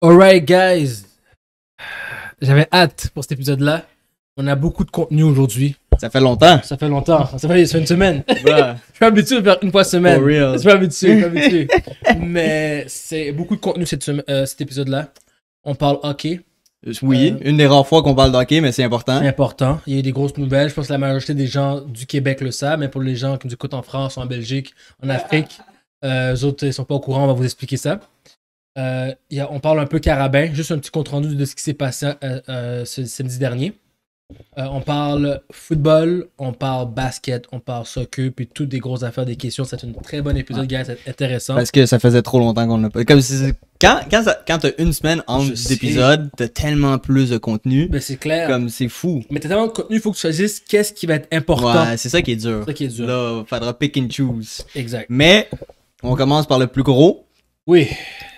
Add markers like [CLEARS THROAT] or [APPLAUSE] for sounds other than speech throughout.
Alright, guys. J'avais hâte pour cet épisode-là. On a beaucoup de contenu aujourd'hui. Ça fait longtemps. Ça fait longtemps. Ça fait, une semaine. [LAUGHS] je suis habitué à faire une fois semaine. For real. Je suis habitué, [LAUGHS] habitué. Mais c'est beaucoup de contenu euh, cet épisode-là. On parle hockey. Euh, oui, euh, une des rares fois qu'on parle d'hockey, mais c'est important. important. Il y a eu des grosses nouvelles. Je pense que la majorité des gens du Québec le savent, mais pour les gens qui nous écoutent en France, en Belgique, en Afrique, euh, autres, sont pas au courant, on va vous expliquer ça. Euh, on parle un peu carabin, juste un petit compte rendu de ce qui s'est passé euh, euh, ce samedi dernier. on parle football, on parle basket, on parle soccer, puis toutes des grosses affaires, des questions. C'est un très bon épisode, gars, c'est intéressant. Parce que ça faisait trop longtemps qu'on n'a pas. quand, t'as une semaine entre épisodes, t'as tellement plus de contenu. Mais ben, c'est clair. Comme c'est fou. Mais t'as tellement de contenu, il faut que tu choisisses qu'est-ce qui va être important. Ouais, c'est ça qui est dur. C'est ça qui est dur. Là, faudra pick and choose. Exact. Mais on commence par le plus gros. Oui.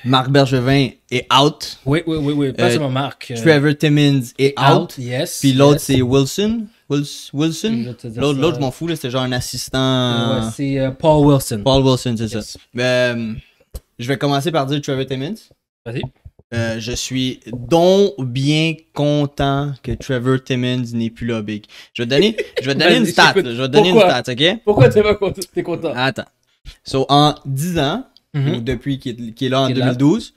Marc Bergevin est out. Oui, oui, oui, oui. Pas euh, seulement Marc. Euh, Trevor Timmins est out. Yes. Puis l'autre, c'est Wilson. Wilson. L'autre, je m'en fous, c'est genre un assistant. Euh, ouais, c'est Paul Wilson. Paul Wilson, c'est ça. je vais commencer par dire Trevor Timmins. Vas-y. je suis donc bien content que Trevor Timmins n'est plus là, Big. Je vais donner, je vais [LAUGHS] donner une stat. Je vais donner Pourquoi? une stat, ok? Pourquoi tu es content? Attends. So, en 10 ans, Mhm. depuis qu'il est, là en 2012.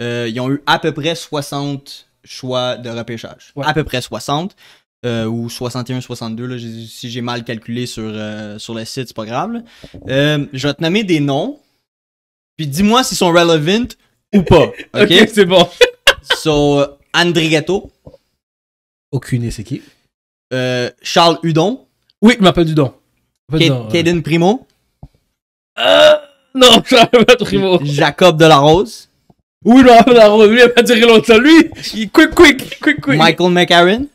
Euh, ils ont eu à peu près 60 choix de repêchage. À peu près 60. Euh, ou 61, 62, là, si j'ai mal calculé sur, euh, sur le site, c'est pas grave. je vais te nommer des noms, puis dis-moi s'ils sont relevant ou pas. [LAUGHS] Ok, c'est bon. [LAUGHS] so, André Aucune et c'est qui Charles Hudon. Oui, je m'appelle Hudon. Kaden Primo. Euh, non, [LAUGHS] Jean-Albert Primo. Jacob Delarose. Oui, non, la Delarose. Lui, il pas l'autre. Lui, quick, quick, quick, quick. Michael McAaron.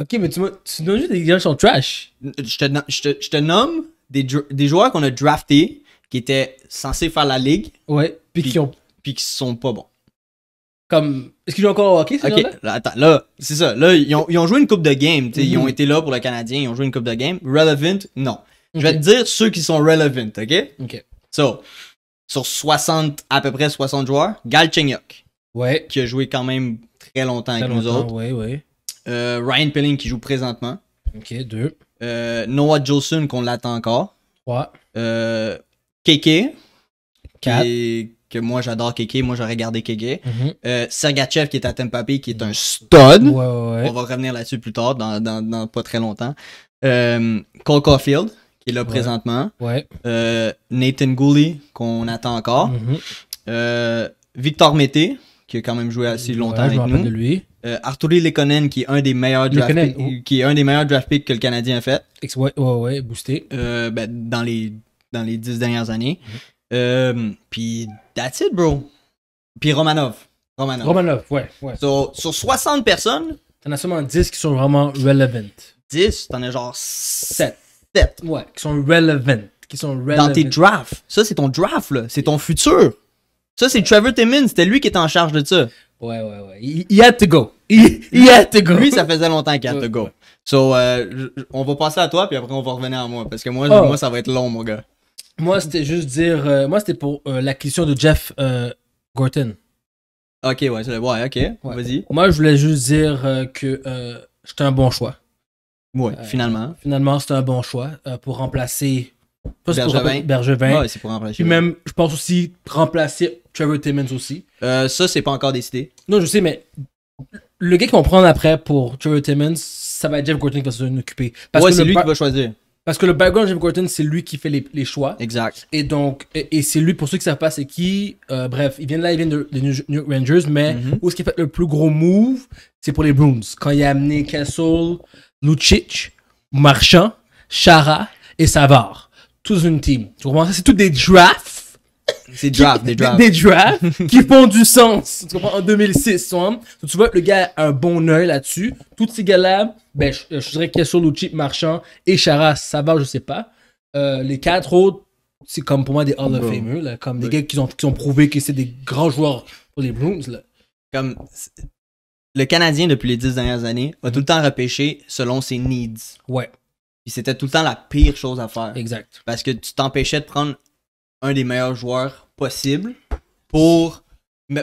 Ok, mais tu, tu donnes juste des gens qui sont trash. Je te, nomme des, joueurs qu'on a draftés qui étaient censés faire la ligue. Ouais, puis, qui ont. Puis qui sont pas bons. Comme. Est-ce qu'ils jouent encore au hockey, ces Ok, attends, là, c'est ça. Là, ils ont, joué une coupe de game. Ils mhm. ont été là pour le Canadien, ils ont joué une coupe de game. Relevant, non. Je vais te dire ceux qui sont relevant, ok? Ok. So, sur 60, à peu près 60 joueurs, Galchenyuk, ouais. qui a joué quand même très longtemps avec nous autres. Euh, Ryan Pilling qui joue présentement. Ok, deux. Euh, Noah Jolson qu'on l'attend encore. Trois. Euh, Keke. que moi j'adore Keke, moi j'aurais gardé Keke. Mhm. Sergachev qui est à Tempapé qui est un stud. On va revenir là-dessus plus tard, dans, pas très longtemps. Cole Caulfield et là présentement. Euh, Nathan Gooley, qu'on attend encore. Mhm. Euh, Victor Mété, qui a quand même joué assez longtemps avec nous. De lui. Euh, Lekonen, qui est un des meilleurs draft oh. qui est un des meilleurs draft picks que le Canadien a fait. Ouais, ouais, boosté. Ben, dans les dans les dix dernières années. Mhm. Puis that's it, bro. Puis Romanov. Romanov. Romanov, ouais. sur 60 personnes. T'en as seulement 10 qui sont vraiment relevant. 10, t'en as genre 7. Ouais, qui sont relevant. Qui sont Dans tes drafts. Ça, c'est ton draft, là. C'est ton futur. Ça, c'est Trevor Timmins. C'était lui qui était en charge de ça. Ouais, ouais, ouais. Il had to go. Il had to go. ça faisait longtemps qu'il had to go. So, euh, on va passer à toi, puis après, on va revenir à moi. Parce que moi, oh. moi ça va être long, mon gars. Moi, c'était juste dire. Euh, moi, c'était pour euh, la question de Jeff Gorton. Ok, ouais, ouais ok, vas-y. Moi, je voulais juste dire que j'étais un bon choix. Oui, euh, finalement. Finalement, c'est un bon choix euh, pour remplacer. Bergevin. Pour, Bergevin. c'est pour remplacer. Puis même, je pense aussi remplacer Trevor Timmons aussi. Euh, ça, c'est pas encore décidé. Non, je sais, mais le gars qu'on prendre après pour Trevor Timmons, ça va être Jeff Gorton qui va s'en occuper. Parce ouais, c'est lui qui va choisir. Parce que le background de Jeff Gorton, c'est lui qui fait les, les, choix. Exact. Et donc, et, c'est lui, pour ceux qui ne savent pas, c'est qui. bref, il vient de là, il vient de, New York Rangers, mais mhm. où est-ce qu'il fait le plus gros move C'est pour les Bruins. Quand il a amené Castle, Lucic, Marchand, Chara et Savard. Tous une team. Tu comprends? C'est tous des drafts. C'est des drafts. Des drafts qui font du sens. Tu comprends? En 2006, tu vois, le gars a un bon œil là-dessus. Tous ces gars-là, ben, je, dirais qu'il y a sur Lucic, Marchand et Chara, Savard, je sais pas. Euh, les quatre autres, c'est comme pour moi des Hall of Fameux, comme des gars qui ont, prouvé que c'est des grands joueurs pour les Bruins. Comme, le Canadien, depuis les dix dernières années, a tout le temps repêché selon ses needs. Ouais. Puis c'était tout le temps la pire chose à faire. Exact. Parce que tu t'empêchais de prendre un des meilleurs joueurs possibles pour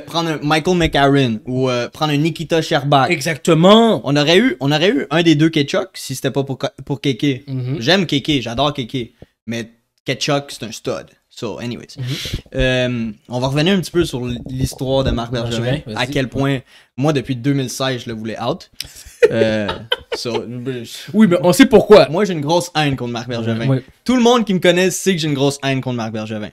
prendre un Michael McAaron ou euh, prendre un Nikita Sherbak. Exactement. On aurait eu, on aurait eu un des deux ketchup si c'était pas pour, pour Keke. Mm-hmm. J'aime Keke, j'adore Keke. Mais Ketchup, c'est un stud. So, anyways. Mhm. Euh, on va revenir un petit peu sur l'histoire de Marc ah, Bergevin. à quel point, moi, depuis 2016, je le voulais out. Euh, [LAUGHS] oui, mais on sait pourquoi. Moi, j'ai une grosse haine contre Marc Bergevin. Tout le monde qui me connaît sait que j'ai une grosse haine contre Marc Bergevin.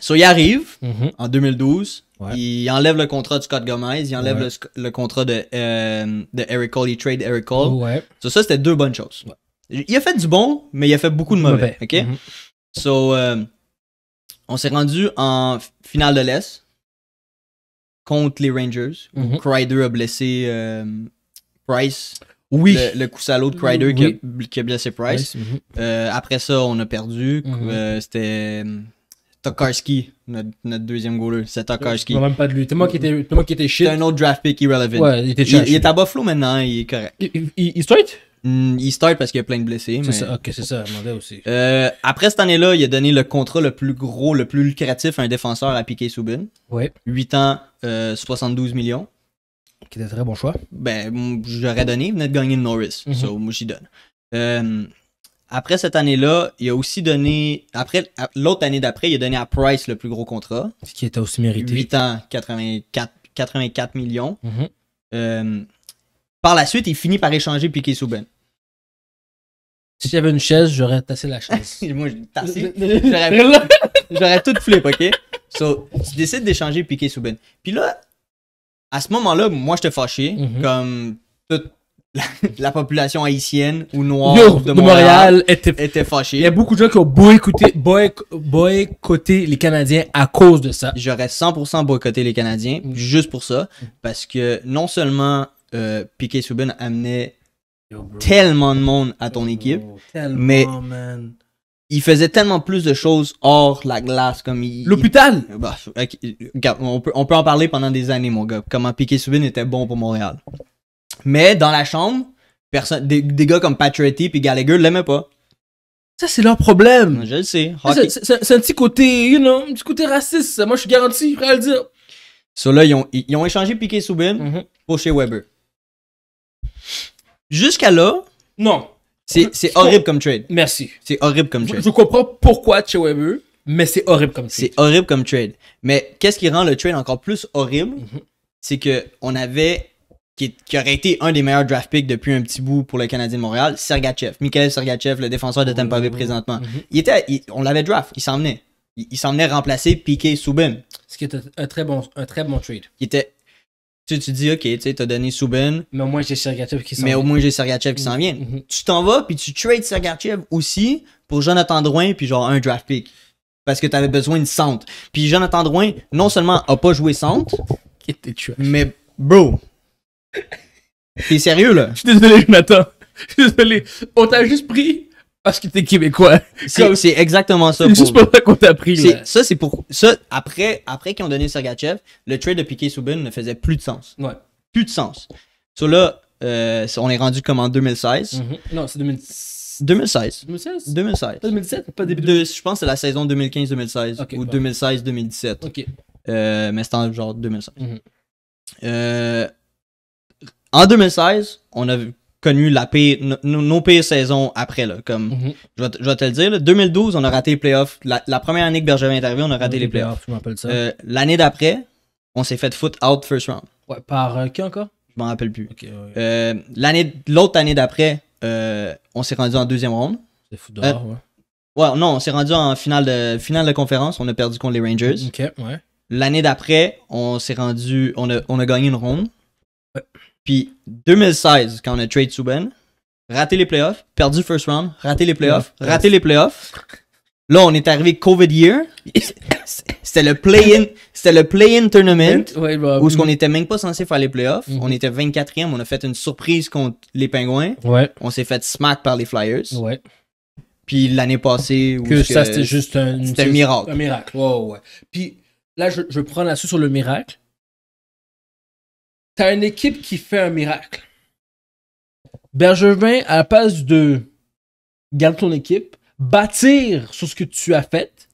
So, il arrive mhm. en 2012. Il enlève le contrat de Scott Gomez. Il enlève le, contrat de, euh, Eric Cole. Il trade Eric Cole. So, ça, c'était deux bonnes choses. Il a fait du bon, mais il a fait beaucoup de mauvais. OK? Mhm. So, euh, on s'est rendu en finale de l'Est contre les Rangers. Mm Crider a blessé euh, Price. Oui. Le, coussalo coup salaud de Crider qui, a, blessé Price. Mhm. Euh, après ça, on a perdu. Mhm. C'était. Tokarski, notre, deuxième goaler, c'est Tokarski. Je même pas de lui. C'est moi qui étais, était shit. C'est un autre draft pick irrelevant. Ouais, il était shit. Il, est à Buffalo maintenant, il est correct. Il, il, il straight Mm, il start parce qu'il y a plein de blessés. ok, c'est ça, euh, après cette année-là, il a donné le contrat le plus gros, le plus lucratif à un défenseur à Piqué Soubin. Oui. 8 ans, 72 euh, millions. Qui était un très bon choix. Ben, j'aurais donné, il venait de gagner le Norris. Mhm. moi, j'y donne. Euh, après cette année-là, il a aussi donné. Après, l'autre année d'après, il a donné à Price le plus gros contrat. Ce qui était aussi mérité. 8 ans, 84, 84 millions. Mhm. par la suite, il finit par échanger Piqué Soubin. Si j'avais une chaise, j'aurais tassé la chaise. [LAUGHS] Moi, je tassé. J'aurais, tout flippé, OK? So, tu décides d'échanger Piqué Souben. Puis là, à ce moment-là, moi, j'étais fâché. Mhm. Comme toute la, population haïtienne ou noire de, Montréal, était, fâchée. Il y a beaucoup de gens qui ont boycotté, boycotté les Canadiens à cause de ça. J'aurais 100% boycotté les Canadiens, mhm. juste pour ça. Mhm. Parce que non seulement euh, Piqué Souben amenait tellement de monde à ton équipe. mais il faisait tellement plus de choses hors la glace. comme il, L'hôpital! Bah, on, peut, en parler pendant des années, mon gars. Comment Piqué Soubin était bon pour Montréal. Mais dans la chambre, personne, des, gars comme Patrick et Gallagher l'aimaient pas. Ça, c'est leur problème. Je le sais. C'est un petit côté, you know, un petit côté raciste. Moi, je suis garanti, je le dire. Sur là, ils ont, échangé Piqué Soubin mm-hmm. pour chez Weber. Jusqu'à là. Non. C'est horrible comme trade. Merci. C'est horrible comme trade. Je, comprends pourquoi Weber, mais c'est horrible comme trade. C'est horrible comme trade. Mais qu'est-ce qui rend le trade encore plus horrible, mhm. c'est que on avait qui, aurait été un des meilleurs draft picks depuis un petit bout pour le Canadien de Montréal, Sergachev, Michael Sergachev, le défenseur de oh. Tampa Bay présentement. Mhm. Il était, on l'avait draft, il s'en venait. Il, s'en venait remplacer Piqué Soubim. Ce qui est un, très bon, un très bon trade. Il était tu, tu dis, OK, tu sais, t'as donné Souben Mais au moins, j'ai Sergachev qui s'en vient. Mais au moins, j'ai Sergachev qui s'en mhm. vient. Mhm. Tu t'en vas, puis tu trades Sergachev aussi pour Jonathan Drouin, puis genre un draft pick. Parce que tu avais besoin de Sante. Puis Jonathan Drouin, non seulement a pas joué centre, mais bro, [LAUGHS] t'es sérieux là? Je suis désolé, Jonathan. Je suis désolé. On t'a juste pris parce que t'es québécois. C'est exactement ça. C'est juste pour ça qu'on t'a pris. Ça, c'est pour. Ça, après, après qu'ils ont donné Sergachev, le trade de Piquet Soubin ne faisait plus de sens. Ouais. Plus de sens. So là, on est rendu comme en 2016. Non, c'est 2016. 2016. 2016. 2016. Pas 2017, pas début. je pense que c'est la saison 2015-2016 ou 2016-2017. Ok. mais c'était en genre 2016. en 2016, on a connu la pire, nos pires saisons après. Là, comme, mhm. je, vais te, le dire, 2012, on a raté les playoffs. La, première année que Bergevin est arrivé, on a raté les playoffs. Euh, l'année d'après, on s'est fait foot out first round. Ouais, par euh, qui encore Je m'en rappelle plus. Euh, l'autre année d'après, on s'est rendu en deuxième round C'est foot dehors, ouais. Ouais, non, on s'est rendu en finale de, finale de conférence. On a perdu contre les Rangers. ok L'année d'après, on s'est rendu. On a, on a gagné une ronde. Ouais. Puis 2016, quand on a trade Souben, raté les playoffs, perdu first round, raté les playoffs, raté les playoffs. Là, on est arrivé COVID year. C'était le play-in, c'était le play-in tournament bah, où ce mm. qu'on n'était même pas censé faire les playoffs. Mm-hmm. On était 24e, on a fait une surprise contre les Pingouins. Ouais. On s'est fait smack par les Flyers. Puis l'année passée, c'était juste un, miracle. Un miracle. Puis là, je, prends la suite sur le miracle. T'as une équipe qui fait un miracle. Bergevin, à la place de garder ton équipe, bâtir sur ce que tu as fait,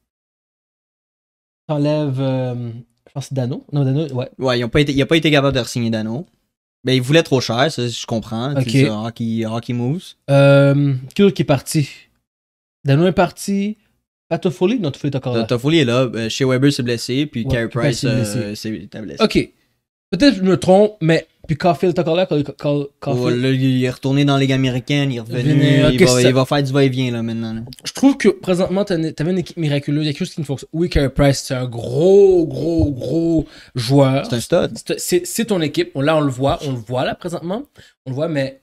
t'enlèves. Euh, je pense que c'est Dano. Non, Dano, ouais. Ouais, pas été, il n'a pas été capable de signer Dano. Mais ben, il voulait trop cher, ça, je comprends. Ok. C'est ça, hockey, hockey moves. Euh, qui est parti Dano est parti. Patofoli, Toffoli, non, Toffoli est encore là. Toffoli est là. Chez euh, Weber s'est blessé, puis Carey Price euh, s'est blessé. blessé. Ok. Peut-être que je me trompe, mais puis Caulfield est encore là, oh, Caulfield. il est retourné dans la Ligue américaine, il est revenu, il, va, faire du va-et-vient là maintenant. Je trouve que présentement, t'avais une équipe miraculeuse, il y a quelque chose qui ne fonctionne. Oui, Carey Price, c'est un gros, gros, gros joueur. C'est un stud. C'est ton équipe, là on le voit, on le voit là présentement, on le voit, mais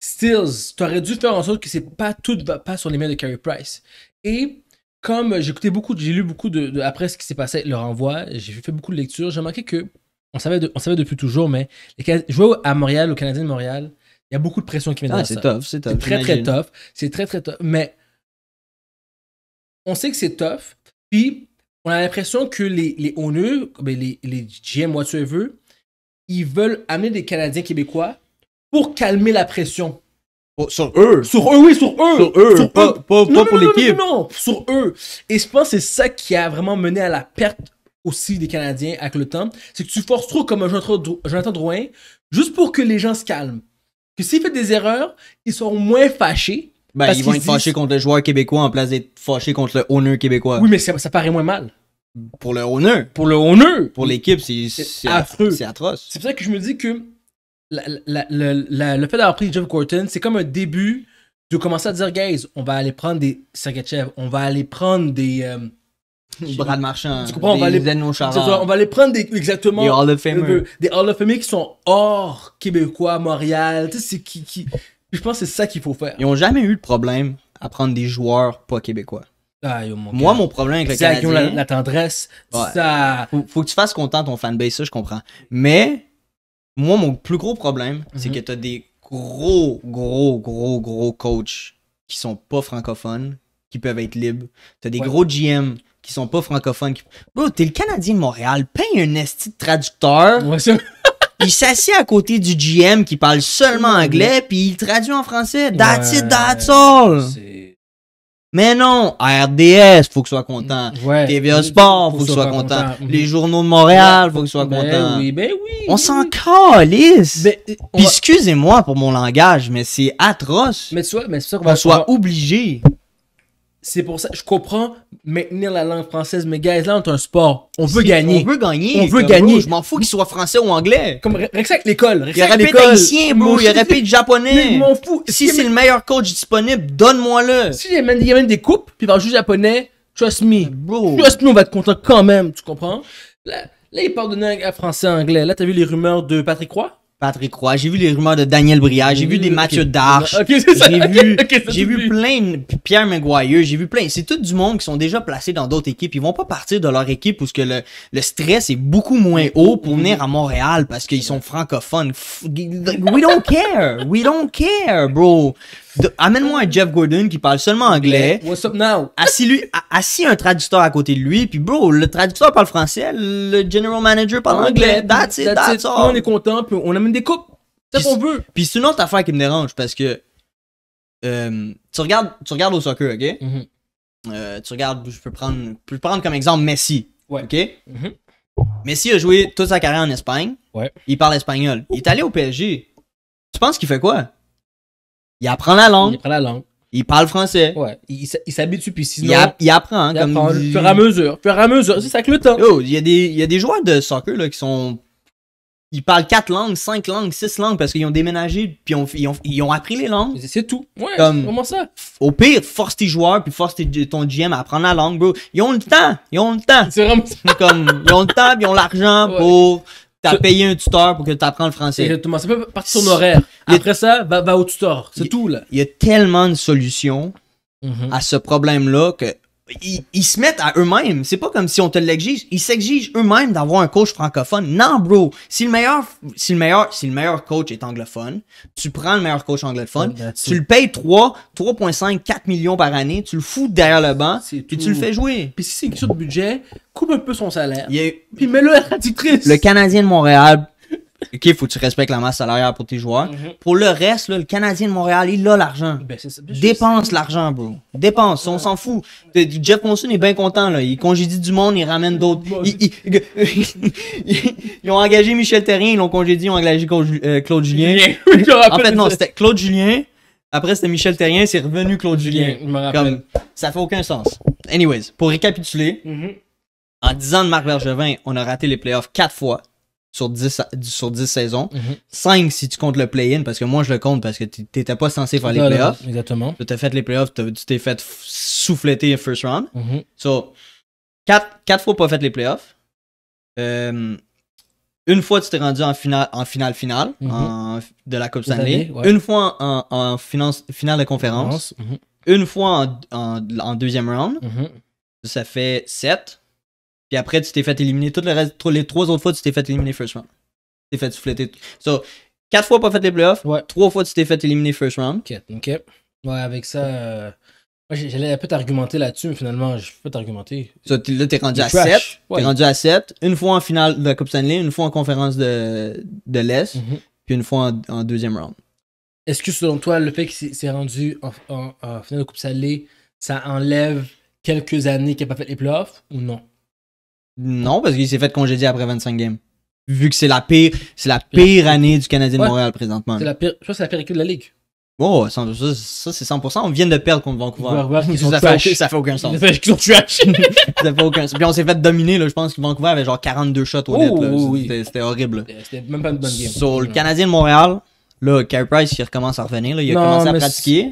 Stills, t'aurais dû faire en sorte que c'est pas tout va pas sur les mains de Carey Price. Et comme j'ai beaucoup, j'ai lu beaucoup de, de après ce qui s'est passé, le renvoi, j'ai fait beaucoup de lectures, j'ai remarqué que on savait, on savait depuis toujours, mais les, jouer à Montréal, au Canadien de Montréal, il y a beaucoup de pression qui vient ah, C'est tough, c'est tough. très, très tough. C'est très, très tough. Mais on sait que c'est tough. Puis, on a l'impression que les, les owners, ben, les, les GM, whatsoever, ils veulent amener des Canadiens québécois pour calmer la pression. Oh, sur eux. Sur eux, oui, sur eux. Sur eux. pas, pour l'équipe. Non, non, non, sur eux. Et je pense que c'est ça qui a vraiment mené à la perte aussi des Canadiens avec le temps, c'est que tu forces trop comme un Jonathan Drouin juste pour que les gens se calment. Que s'il fait des erreurs, ils seront moins fâchés. Ben, ils vont être fâchés contre le joueur québécois en place d'être fâchés contre le owner québécois. Oui, mais ça, paraît moins mal. Pour le owner. Pour le owner. Pour l'équipe, c'est affreux. C'est atroce. C'est pour ça que je me dis que le fait d'avoir pris Jeff Gorton, c'est comme un début de commencer à dire, guys, on va aller prendre des Sergachev, on va aller prendre des. Euh, de Marchand. Tu comprends, on va les, prendre exactement. Des Hall of Famers. des qui sont hors Québécois, Montréal. Tu sais, qui, qui, Je pense que c'est ça qu'il faut faire. Ils n'ont jamais eu de problème à prendre des joueurs pas Québécois. Moi, mon problème avec le Canadien... Qui la, tendresse. Ça... Faut, que tu fasses content ton fanbase, ça, je comprends. Mais... Moi, mon plus gros problème, c'est mhm. que tu as des gros, gros, gros, gros coachs qui sont pas francophones, qui peuvent être libres. as des gros GM qui sont pas francophones. Qui... Bro, t'es le Canadien de Montréal, paye un esti de traducteur. Ouais, ça. [LAUGHS] il s'assied à côté du GM qui parle seulement anglais, puis il traduit en français. That's it, that's all. Mais non, RDS, faut que soit content. Ouais, TVA Sport, faut, faut que soit content. Les mhm. journaux de Montréal, faut que soit ben content. Oui, ben oui. On s'en calisse. Ben, euh, excusez-moi pour mon langage, mais c'est atroce. Mais tu vois, mais c'est va... soit obligé. C'est pour ça, je comprends maintenir la langue française, mais guys, là, on est un sport. On veut gagner. On veut gagner. On veut gagner. je m'en fous qu'il soit français ou anglais. Comme respecte l'école. Il aurait pu haïtien, bro. Il aurait pu japonais. m'en fous. Si c'est le meilleur coach disponible, donne-moi-le. Si il y a même des coupes, puis il va jouer japonais, trust me. Bro. Trust me, on va être content quand même. Tu comprends? Là, là il parle de langue français anglais. Là, t'as vu les rumeurs de Patrick Croix Patrick Roy, j'ai vu les rumeurs de Daniel Briard, j'ai vu des Mathieu Darche, j'ai vu, j'ai vu plein Pierre Maguire, j'ai vu plein. C'est tout du monde qui sont déjà placés dans d'autres équipes. Ils vont pas partir de leur équipe parce que le, le stress est beaucoup moins mm-hmm. haut pour mm-hmm. venir à Montréal parce qu'ils sont francophones. We don't care, we don't care, bro. Amène-moi un Jeff Gordon qui parle seulement anglais. What's up now? Assis, lui, assis un traducteur à côté de lui, puis bro, le traducteur parle français, le general manager parle anglais. That's it, that's, it. All. On est content, puis on amène des coupes. C'est ce qu'on veut. Puis c'est une autre affaire qui me dérange parce que euh, tu, regardes, tu regardes au soccer, ok? Mhm. Euh, tu regardes, je peux prendre, je prendre comme exemple Messi. Ok? Mhm. Messi a joué toute sa carrière en Espagne. Ouais. Il parle espagnol. Il est allé au PSG. Tu penses qu'il fait quoi? Il apprend la langue. Il la langue. Il parle français. Ouais. Il, s'habitue, puis sinon. Il, apprend, comme. Fur à mesure. Fur à mesure. C'est ça que le temps. il y, a des, a des joueurs de soccer, qui sont. Ils parlent quatre langues, cinq langues, six langues parce qu'ils ont déménagé puis ils, ont, appris les langues. C'est tout. Ouais, comme, comment ça? Au pire, force tes joueurs puis force ton GM à apprendre la langue, bro. Ils ont le temps. Ils ont le temps. C'est vraiment comme, Ils ont le temps puis ils ont l'argent pour T'as payé un tuteur pour que tu apprends le français. Exactement. Ça peut partir ton horaire. Après ça, va, au tuteur. C'est tout, là. Il y a tellement de solutions mhm. à ce problème-là que ils, se mettent à eux-mêmes. C'est pas comme si on te l'exige. Ils s'exigent eux-mêmes d'avoir un coach francophone. Non, bro. Si le meilleur, si le meilleur, si le meilleur coach est anglophone, tu prends le meilleur coach anglophone, tu le payes 3, 3.5, 4 millions par année, tu le fous derrière le banc, puis tu le fais jouer. Puis si c'est une question de budget, coupe un peu son salaire. Puis mets-le à la Le Canadien de Montréal OK, il faut que tu respectes la masse salariale pour tes joueurs. Mhm. Pour le reste, le Canadien de Montréal, il a l'argent. Ben, Dépense l'argent, bro. Dépense, on s'en fout. Jeff Monson est bien content, là. Il congédie du monde, il ramène d'autres. [LAUGHS] ils ont engagé Michel Terrien, ils l'ont congédié, ils ont engagé Claude euh, Julien. [LAUGHS] en fait, non, c'était Claude Julien. Après, c'était Michel Terrien, c'est revenu Claude Julien. ça fait aucun sens. Anyways, pour récapituler, mhm. en 10 ans de Marc Bergevin, on a raté les playoffs 4 fois sur 10, sur 10 saisons. 5 mhm. si tu comptes le play-in, parce que moi je le compte parce que tu t'étais pas censé faire les playoffs. exactement. Tu t'es fait les playoffs, tu t'es fait en first round. Mhm. So, 4, fois pas fait les playoffs. Euh, une fois tu t'es rendu en finale en finale finale mhm. de la Coupe Stanley. Une fois en, finance, finale de conférence. Une fois en, en deuxième round. Ça fait 7. Puis après, tu t'es fait éliminer. toutes le reste, les trois autres fois, tu t'es fait éliminer first round. Tu t'es fait souffler So, quatre fois pas fait les playoffs. Trois fois, tu t'es fait éliminer first round. Ok. ok Ouais, avec ça. Euh, j'allais un peu t'argumenter là-dessus, mais finalement, je peux t'argumenter. là, t'es rendu, à sept à 7. rendu à Une fois en finale de la Coupe Stanley, une fois en conférence de, de l'Est, mm-hmm. puis une fois en, deuxième round. Est-ce que selon toi, le fait qu'il s'est rendu en, finale de Coupe Stanley, ça enlève quelques années qu'il n'a pas fait les playoffs ou non? Non, parce qu'il s'est fait congédier après 25 games. Vu que c'est la pire, c'est la pire année du Canadien de Montréal présentement. C'est la pire, je crois que c'est la pire équipe de la ligue. Oh, ça, c'est 100%. On vient de perdre contre Vancouver. [LAUGHS] ça, fait, aucun sens. Ils [LAUGHS] [LAUGHS] ça fait aucun sens. Puis on s'est fait dominer. Là. Je pense que Vancouver avait genre 42 shots au net. Oh, c'était horrible. C'était même pas une bonne game. Sur le Canadien de Montréal, là, Carey Price, il recommence à revenir. Il a commencé à pratiquer.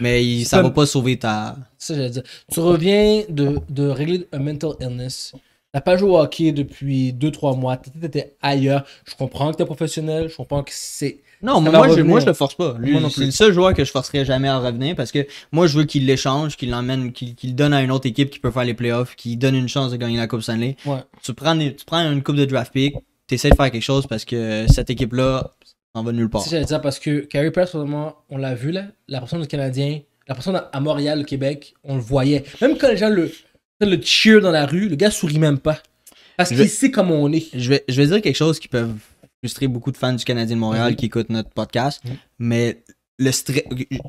Mais ça va pas sauver ta. Tu reviens de, de régler un mental illness T'as pas joué au hockey depuis 2-3 mois. T'étais ailleurs. Je comprends que t'es professionnel. Je comprends que c'est. Non, moi, je, moi, le force pas. c'est le seul joueur que je forcerai jamais à revenir parce que moi, je veux qu'il l'échange, qu'il l'emmène, qu'il donne à une autre équipe qui peut faire les playoffs, qu'il donne une chance de gagner la Coupe Stanley. Tu, prends une Coupe de draft pick, t'essaies de faire quelque chose parce que cette équipe-là en va nulle part. Si j'allais dire parce que Carey Price, on l'a vu là, la personne du Canadien, la personne à Montréal, au Québec, on le voyait. Même quand les gens le, le cheer dans la rue, le gars sourit même pas. Parce qu'il sait comment on est. Je vais, dire quelque chose qui peut frustrer beaucoup de fans du Canadien de Montréal mhm. qui écoutent notre podcast, mhm. mais le stress.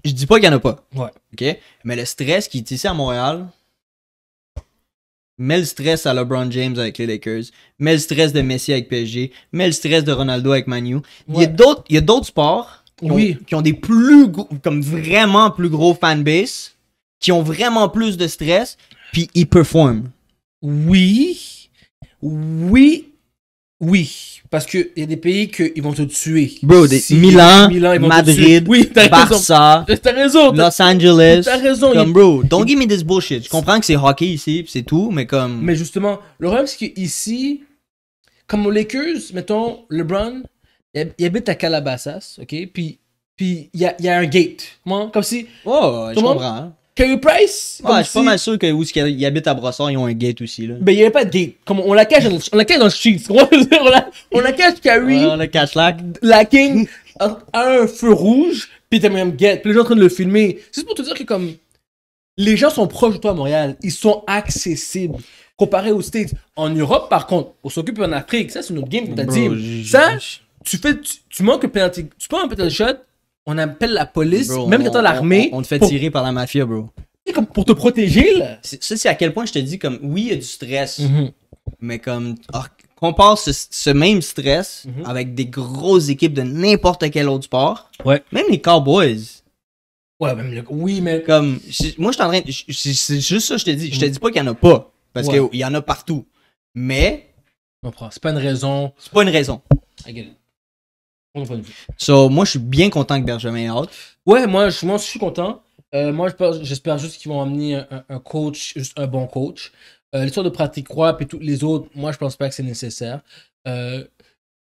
Je dis pas qu'il y en a pas. OK? Mais le stress qui est ici à Montréal, Mets le stress à LeBron James avec les Lakers. Mets le stress de Messi avec PSG. Mets le stress de Ronaldo avec Manu. Il y a d'autres, sports qui ont, qui ont, des plus comme vraiment plus gros fanbase, qui ont vraiment plus de stress, puis ils performe. Oui. Oui. Oui. Parce qu'il y a des pays qu'ils vont te tuer. Bro, des, Milan, Madrid, Oui, Barça, as raison, Los Angeles. T'as raison. bro, don't give me this bullshit. Je comprends que c'est hockey ici, c'est tout, mais comme... Mais justement, le problème, c'est qu'ici, comme aux Lakers, mettons, LeBron, il, habite à Calabasas, OK? Puis puis il y a, y a, un gate. Comment? Comme si. Oh, je comprends. Carey Price. Ouais, je suis pas mal sûr que où il habite à Brossard, ils ont un gate aussi. Là. Ben, il n'y avait pas de gate. Comme, on la cache dans, on la cache dans le street. on, la, on la cache Carey. on la cache là. La King a un feu rouge, puis t'as même gate. Puis les gens en train de le filmer. C'est pour te dire que comme. Les gens sont proches de toi à Montréal. Ils sont accessibles comparé aux States. En Europe, par contre, on s'occupe en Afrique. Ça, c'est notre game. T'as dit, ça, tu fais, tu manques un penalty, tu prends un penalty shot, on appelle la police, même quand t'as l'armée. On, te fait tirer par la mafia, bro. Comme pour te protéger, là. Ça, c'est à quel point je te dis, comme, oui, il y a du stress, mhm. mais comme, compare ah, ce, même stress mhm. avec des grosses équipes de n'importe quel autre sport. Ouais. Même les Cowboys. Ouais, même le... oui, mais. Comme, moi, je suis en train. C'est juste ça je te dis. Je te mhm. dis pas qu'il y en a pas. Parce qu'il y en a partout. Mais. C'est pas une raison. C'est pas une raison. So, moi, je suis bien content que Benjamin est Ouais, moi, je, suis content. Euh, moi, j'espère juste qu'ils vont amener un, coach, juste un bon coach. Euh, l'histoire de Patrick Roy et tous les autres, moi, je pense pas que c'est nécessaire. Euh,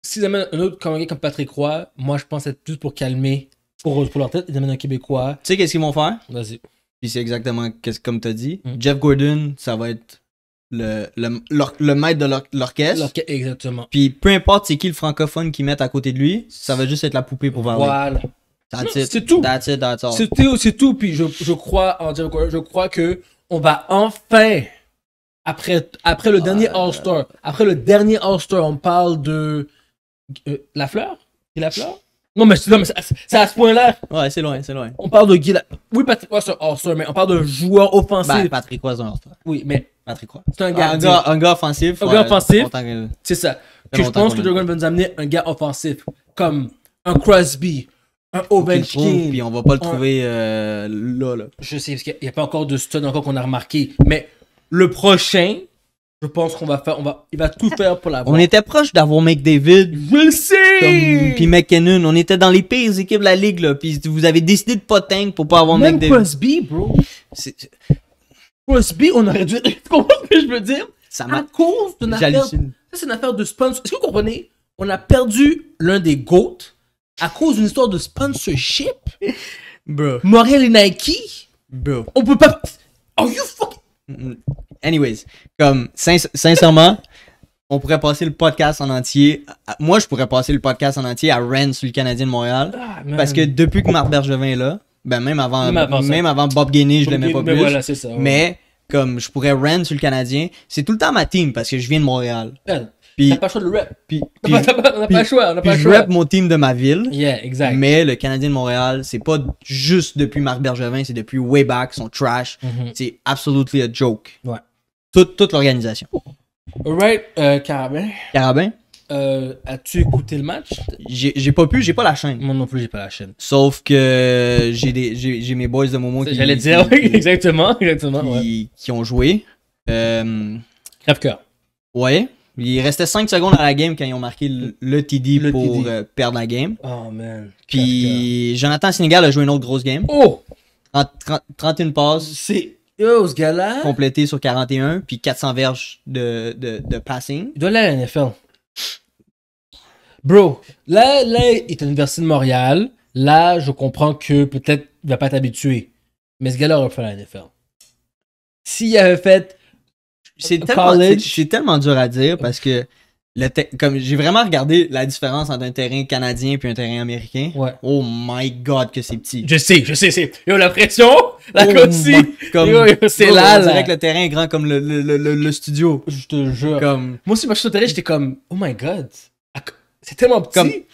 S'ils amènent un autre comme, comme Patrick Roy, moi, je pense être juste pour calmer, pour, pour leur tête, ils amènent un Québécois. Tu sais qu'est-ce qu'ils vont faire? Vas-y. Puis c'est exactement comme tu as dit. Mm. Jeff Gordon, ça va être le, le, maître de l'orchestre. Exactement. Puis peu importe c'est qui le francophone qu'ils mettent à côté de lui, ça va juste être la poupée pour voir Voilà. C'est tout. C'est tout, Puis je, crois, en dire quoi, je crois que on va enfin, après, après le dernier ah. All-Star, après le dernier All-Star, on parle de euh, la fleur? C'est la fleur? Non, mais c'est à ce point-là. Ouais, c'est loin, c'est loin. On parle de Guy Oui, Patrick Oh, mais on parle de joueur offensif. Ben, Patrick Roy, c'est Oui, mais. Patrick quoi C'est ah, un gars. un, gars, offensif. Un gars offensif. c'est ça. Que je pense que Dragon va nous amener un gars offensif. Comme un Crosby, un Ovechkin. Puis on va pas le trouver euh, là, là. Je sais, parce qu'il n'y a pas encore de stun encore qu'on a remarqué. Mais le prochain, je pense qu'on va faire, on va, il va tout faire pour l'avoir. On était proche d'avoir McDavid. Je le sais! Puis McKinnon, on était dans les pires équipes de la ligue, là. Puis vous avez décidé de pas tank pour pas avoir Même McDavid. Crosby, bro. Crosby, on aurait dû. tu comprends ce que je veux dire? Ça à cause d'une affaire. Ça, c'est une affaire de sponsor. Est-ce que vous comprenez? On a perdu l'un des GOATs à cause d'une histoire de sponsorship. bro. Morel et Nike. Bro. On peut pas. Are you fucking. Anyways, comme, sincèrement, on pourrait passer le podcast en entier. moi, je pourrais passer le podcast en entier à Ren sur le Canadien de Montréal. Ah, parce que depuis que Marc Bergevin est là, ben même avant, même avant, Bob Gainey, je l'aimais pas mais plus. Mais comme je pourrais Ren sur le Canadien, c'est tout le temps ma team parce que je viens de Montréal. Puis, pas choix de le rep. on n'a pas choix. je rep mon team de ma ville. Yeah, exact. Mais le Canadien de Montréal, c'est pas juste depuis Marc Bergevin, c'est depuis way back, son trash. Mm-hmm. C'est absolutely a joke. Toute, l'organisation. Alright, euh, Carabin. Carabin. Euh, as-tu écouté le match J'ai pas pu, j'ai pas la chaîne. Moi non plus, j'ai pas la chaîne. Sauf que j'ai mes boys de Momo qui. J'allais dire, [LAUGHS] exactement, exactement. Qui, ont joué. Euh, Ouais. Il restait 5 secondes à la game quand ils ont marqué le, TD pour euh, perdre la game. Oh man. Puis Jonathan Sénégal a joué une autre grosse game. Oh 30, 31 passes. C'est Yo, ce gars-là. Complété sur 41, puis 400 verges de, de, de passing. Il doit aller à la NFL. Bro, là, là, il est à l'Université de Montréal. Là, je comprends que peut-être il va pas t'habituer. Mais ce gars-là aurait fait la NFL. S'il avait fait. C'est tellement, dur à dire parce que comme j'ai vraiment regardé la différence entre un terrain canadien puis un terrain américain. Oh my god que c'est petit. Je sais, je sais, c'est. Yo, la pression! La oh côte C'est là, là. que le terrain est grand comme le, studio. Je te jure. Comme... Moi aussi, moi, je suis au terrain, j'étais comme, oh my god. C'est tellement petit.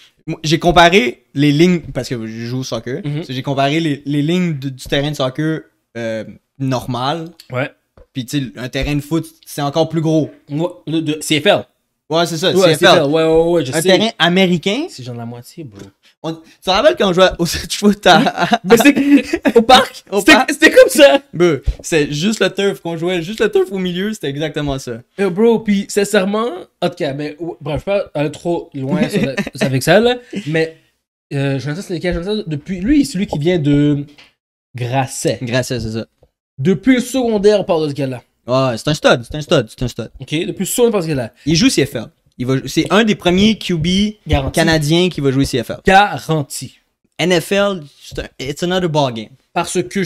j'ai comparé les lignes, parce que je joue au soccer, mhm. j'ai comparé les, les lignes du terrain de soccer euh, normal. Ouais. Puis, tu un terrain de foot, c'est encore plus gros. Ouais, de, CFL. Ouais, c'est ça, ouais, CFL. Ouais, ouais, ouais, je un terrain américain. C'est genre la moitié, bro. On... Tu te rappelles quand on jouait au 7 [LAUGHS] foot à... [LAUGHS] au parc? C'était comme ça! c'est juste le turf qu'on jouait, juste le turf au milieu, c'était exactement ça. Et bro, puis sincèrement, ok, mais ben, bref, pas aller euh, trop loin sur la... avec [LAUGHS] ça, là, mais euh, je Sénécal, sais depuis, lui, c'est celui qui vient de Grasset. Grasset, c'est ça. Depuis le secondaire, on parle de ce gars-là. Ouais, c'est un stud, c'est un stud, c'est un stud. Ok, depuis le secondaire, on parle de ce gars-là. Il joue CFL c'est un des premiers QB canadiens qui va jouer CFL. Garanti. NFL, c'est un, it's another ball game. Parce que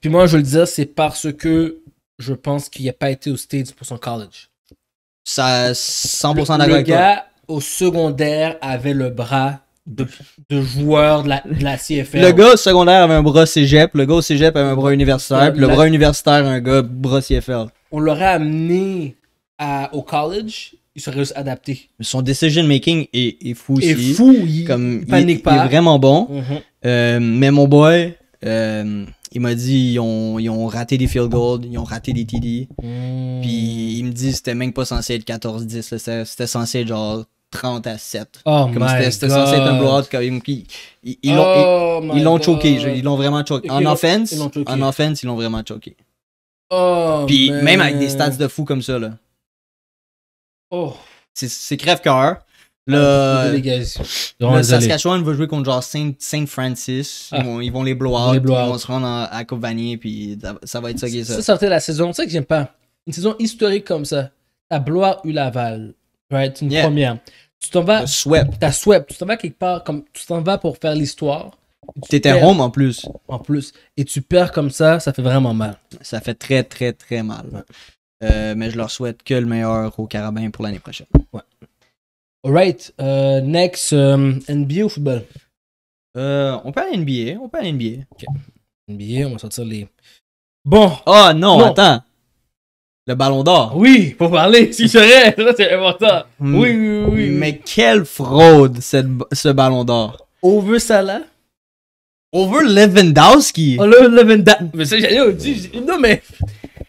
puis moi je le disais, c'est parce que je pense qu'il n'a pas été au States pour son college. Ça, 100% d'accord Le gars au secondaire avait le bras de, de de la, de CFL. Le gars au secondaire avait un bras cégep, le gars au cégep avait un bras universitaire, le bras universitaire un gars bras CFL. On l'aurait amené au college, il serait juste adapté. Son decision making est, est fou est fou, il, Comme, il pas. est vraiment bon. Mm-hmm. Euh, mais mon boy, euh, il m'a dit ils ont, raté des field goals, ils ont raté des TD. Mm. Puis il me dit c'était même pas censé être 14-10, c'était censé être genre 30 à 7. Oh comme c'était censé être un blowout Ils, l'ont oh choqué, ils l'ont vraiment choqué. En offense, en offense, ils l'ont vraiment choqué. Oh Puis même avec des stats de fou comme ça là. Oh. C'est crève-cœur. Le, ah, Saskatchewan va jouer contre genre Saint, Saint Francis. Ah. Ils, vont, les bloquer on Ils, vont se rendre à Vanier Puis ça va être ça qui ça. Ça sortait la saison. C'est ça que j'aime pas. Une saison historique comme ça. T'as Blois ou Laval. Right? Une première. Tu t'en vas. T'as swept. Tu t'en vas quelque part. Comme, tu t'en vas pour faire l'histoire. T'étais home en plus. En plus. Et tu perds comme ça. Ça fait vraiment mal. Ça fait très, très, très mal. Euh, mais je leur souhaite que le meilleur au carabin pour l'année prochaine. Ouais. Alright, euh, next, euh, NBA ou football? on peut NBA, on peut NBA. NBA, on va sortir les... Bon! oh, non, attends! Le ballon d'or. Oui, faut parler, [LAUGHS] si serait, ça c'est important. Mm. Oui, oui, oui, Mais quelle fraude, cette, ce ballon d'or. Over Salah? Over Lewandowski? Oh, Lewandowski. Mais ça, j'allais au Non, mais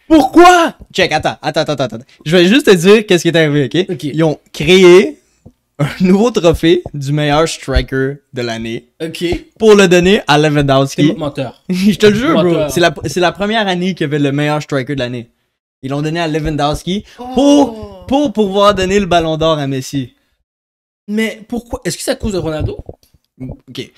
pourquoi? Check, attends, attends, attends, attends. Je vais juste te dire qu'est-ce qui est arrivé, ok? Ils ont créé un [LAUGHS] nouveau trophée du meilleur striker de l'année. OK. Pour le donner à Lewandowski. C'est menteur. [LAUGHS] je te le jure, bro. C'est la, première année qu'il y avait le meilleur striker de l'année. Ils l'ont donné à Lewandowski pour, oh. pour pouvoir donner le ballon d'or à Messi. Mais pourquoi Est-ce que c'est à cause de Ronaldo OK.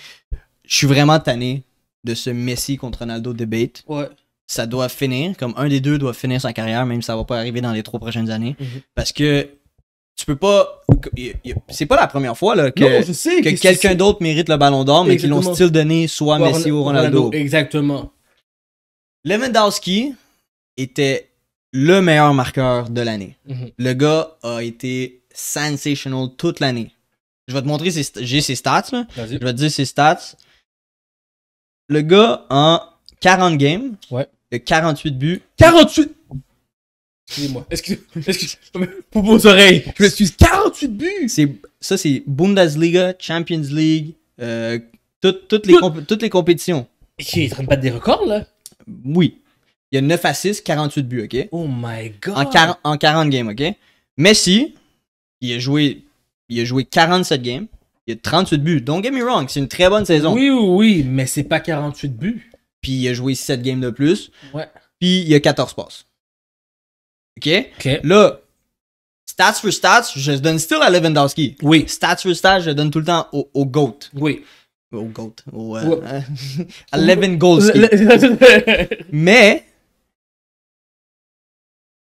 Je suis vraiment tanné de ce Messi contre Ronaldo debate. Ouais ça doit finir, comme un des deux doit finir sa carrière, même si ça va pas arriver dans les trois prochaines années. Mhm. Parce que tu peux pas. C'est pas la première fois là, que, que, quelqu'un d'autre mérite le ballon d'or, mais qu'ils l'ont style donné soit Messi ou Ronaldo. Exactement. Lewandowski était le meilleur marqueur de l'année. Mhm. Le gars a été sensational toute l'année. Je vais te montrer ses, j'ai ses stats. Je vais te dire ses stats. Le gars en 40 games, ouais. Il a 48 buts. 48 Excusez-moi. Excusez-moi. Excuse pour vos oreilles. Je m'excuse. 48 buts. C'est ça c'est Bundesliga, Champions League, euh, toutes, les toutes les compétitions. Il est en train de battre des records là Oui. Il y a 9 à 6, 48 buts, OK Oh my god. En, 40, en 40 games, OK Messi, il a joué il a joué 47 games, il a 38 buts. Don't get me wrong, c'est une très bonne saison. Oui oui oui, mais c'est pas 48 buts puis il a joué 7 games de plus. Ouais. Puis il a 14 passes. OK? OK. Là, stats for stats, je donne still à Lewandowski. Oui. Stats for stats, je donne tout le temps au, GOAT. Oui. Au GOAT. Au, [LAUGHS] à Lewandowski. [LAUGHS] Mais,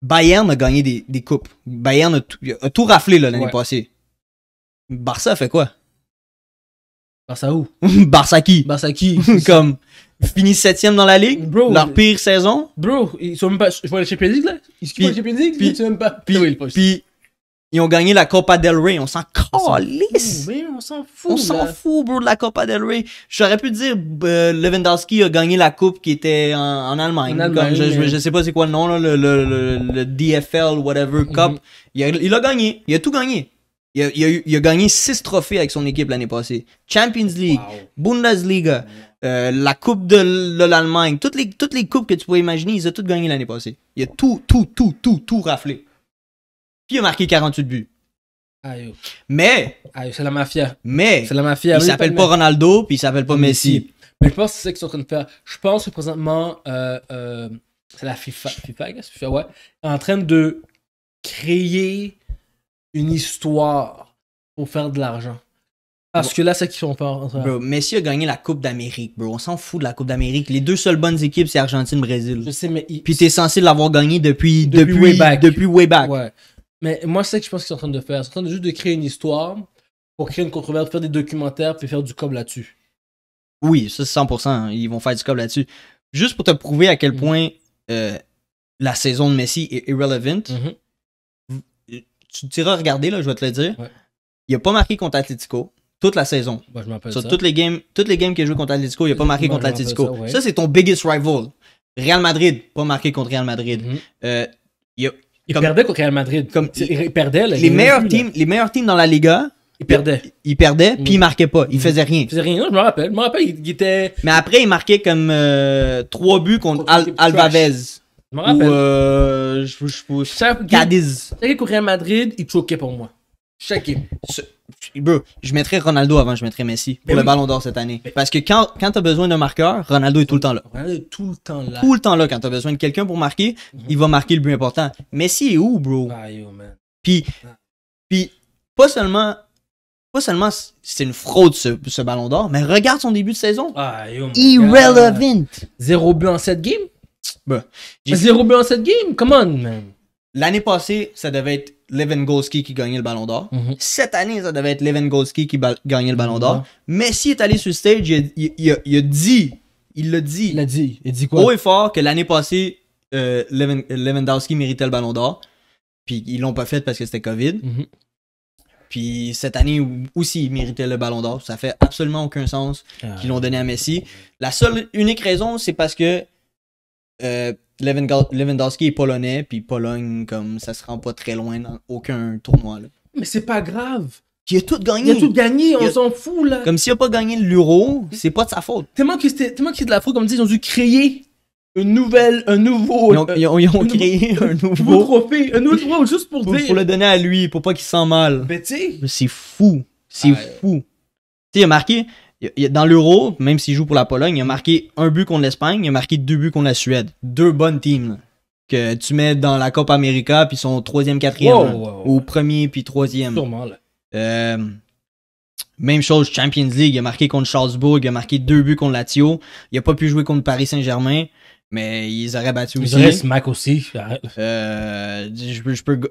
Bayern a gagné des, des coupes. Bayern a tout, raflé l'année passée. Barça fait quoi? Barça où [LAUGHS] Barça qui Barça qui [LAUGHS] Comme finissent septième dans la ligue, bro, leur pire saison. Bro, ils sont même pas. Je vois la Champions League là Ils sont pas Champions League Puis, même pas. Puis, ils ont gagné la Copa del Rey. On s'en calisse. On s'en fout. On s'en fout, bro, de la Copa del Rey. J'aurais pu dire euh, Lewandowski a gagné la coupe qui était en, Allemagne. je, sais pas c'est quoi le nom, là, le, DFL, whatever, mhm. Cup. il a gagné. Il a tout gagné. Il a, gagné six trophées avec son équipe l'année passée. Champions League, Bundesliga, euh, la Coupe de, l'Allemagne, toutes les, toutes les coupes que tu peux imaginer, ils ont toutes gagné l'année passée. Il a tout, tout, tout, tout, tout raflé. Puis il a marqué 48 buts. Aïe. Oh. Mais. c'est la mafia. Mais. C'est la mafia. Il s'appelle pas, Ronaldo, puis il s'appelle pas Messi. Mais je pense que c'est ça qu'ils sont en train de faire. Je pense que présentement, euh, euh, c'est la FIFA, FIFA, ouais, en train de créer une histoire pour faire de l'argent. Parce que là, c'est qu'ils font peur. Messi a gagné la Coupe d'Amérique, bro. On s'en fout de la Coupe d'Amérique. Les deux seules bonnes équipes, c'est Argentine, Brésil. Je sais, mais. Puis t'es censé l'avoir gagné depuis, depuis, way back. back. Ouais. Mais moi, c'est ce que je pense qu'ils sont en train de faire. Ils sont en train de juste de créer une histoire pour créer une controverse, faire des documentaires, puis faire du cob là-dessus. Oui, ça, c'est 100%. Ils vont faire du cob là-dessus. Juste pour te prouver à quel mhm. point euh, la saison de Messi est irrelevant. Mhm tu te diras, regardez, là, je vais te le dire. Il n'a pas marqué contre Atletico toute la saison. Bah, Sur toutes les games, toutes les games qu'il a joué contre Atletico, il n'a pas marqué contre Atletico. Ça, c'est ton biggest rival. Real Madrid, pas marqué contre Real Madrid. Mhm. Euh, il, perdait contre Real Madrid. Comme, il, perdait. les, meilleurs teams, les meilleurs teams dans la Liga, il perdait. Il, perdait, puis il mhm. marquait pas. Il mhm. faisait rien. Il faisait rien, je me rappelle. Je me rappelle, il, était. Mais après, il marquait comme euh, trois buts contre Al Alvavez me rappelle. Ou, euh, je, chaque Cadiz. Chaque Real Madrid, il OK pour moi. Chaque Bro, je mettrais Ronaldo avant, je mettrais Messi pour ben le Ballon d'Or cette année. Ben- Parce que quand, quand t'as besoin d'un marqueur, Ronaldo est tout le temps là. Ronaldo est tout le temps là. Tout le temps là. Quand t'as besoin de quelqu'un pour marquer, mhm. il va marquer le but important. Messi est où, bro? Aïe ah, man. Puis, puis pas seulement pas seulement c'est une fraude ce, ballon d'or, mais regarde son début de saison. Ah, Irrelevant. Zéro but en 7 games. Bah, Zéro en cette game come on, man. L'année passée, ça devait être Lewandowski qui gagnait le ballon d'or. Mhm. Cette année, ça devait être Lewandowski qui gagnait le ballon d'or. Messi mhm. est allé sur le stage, il, a dit, il l'a dit. Il l'a dit. Il dit quoi Haut et fort que l'année passée, euh, Lewandowski méritait le ballon d'or. Puis ils l'ont pas fait parce que c'était COVID. Mhm. Puis cette année aussi, il méritait le ballon d'or. Ça fait absolument aucun sens ah. qu'ils l'ont donné à Messi. La seule unique raison, c'est parce que euh, Lewandowski est polonais, puis Pologne, comme ça se rend pas très loin dans aucun tournoi. Mais c'est pas grave. Il a tout gagné. Il a tout gagné, on s'en fout là. Comme s'il a pas gagné l'euro, c'est pas de sa faute. Tellement que c'est de la faute, comme dit, ils ont dû créer une nouvelle, un nouveau. Ils ont, [LAUGHS] créé un nouveau, trophée, un nouveau [LAUGHS] trophée juste pour, dire. Pour le donner à lui, pour pas qu'il s'en mal. Ben, Mais tu C'est fou, c'est fou. Tu sais, il a marqué dans l'Euro, même s'il joue pour la Pologne, il a marqué un but contre l'Espagne, il a marqué deux buts contre la Suède. Deux bonnes teams. que tu mets dans la Copa América, puis son troisième, quatrième. Ou premier, puis troisième. Euh, même chose, Champions League, il a marqué contre Charlesbourg, il a marqué deux buts contre la Lazio. Il n'a pas pu jouer contre Paris Saint-Germain mais ils auraient battu aussi. Ils Mac aussi. Euh, je, peux, je, peux,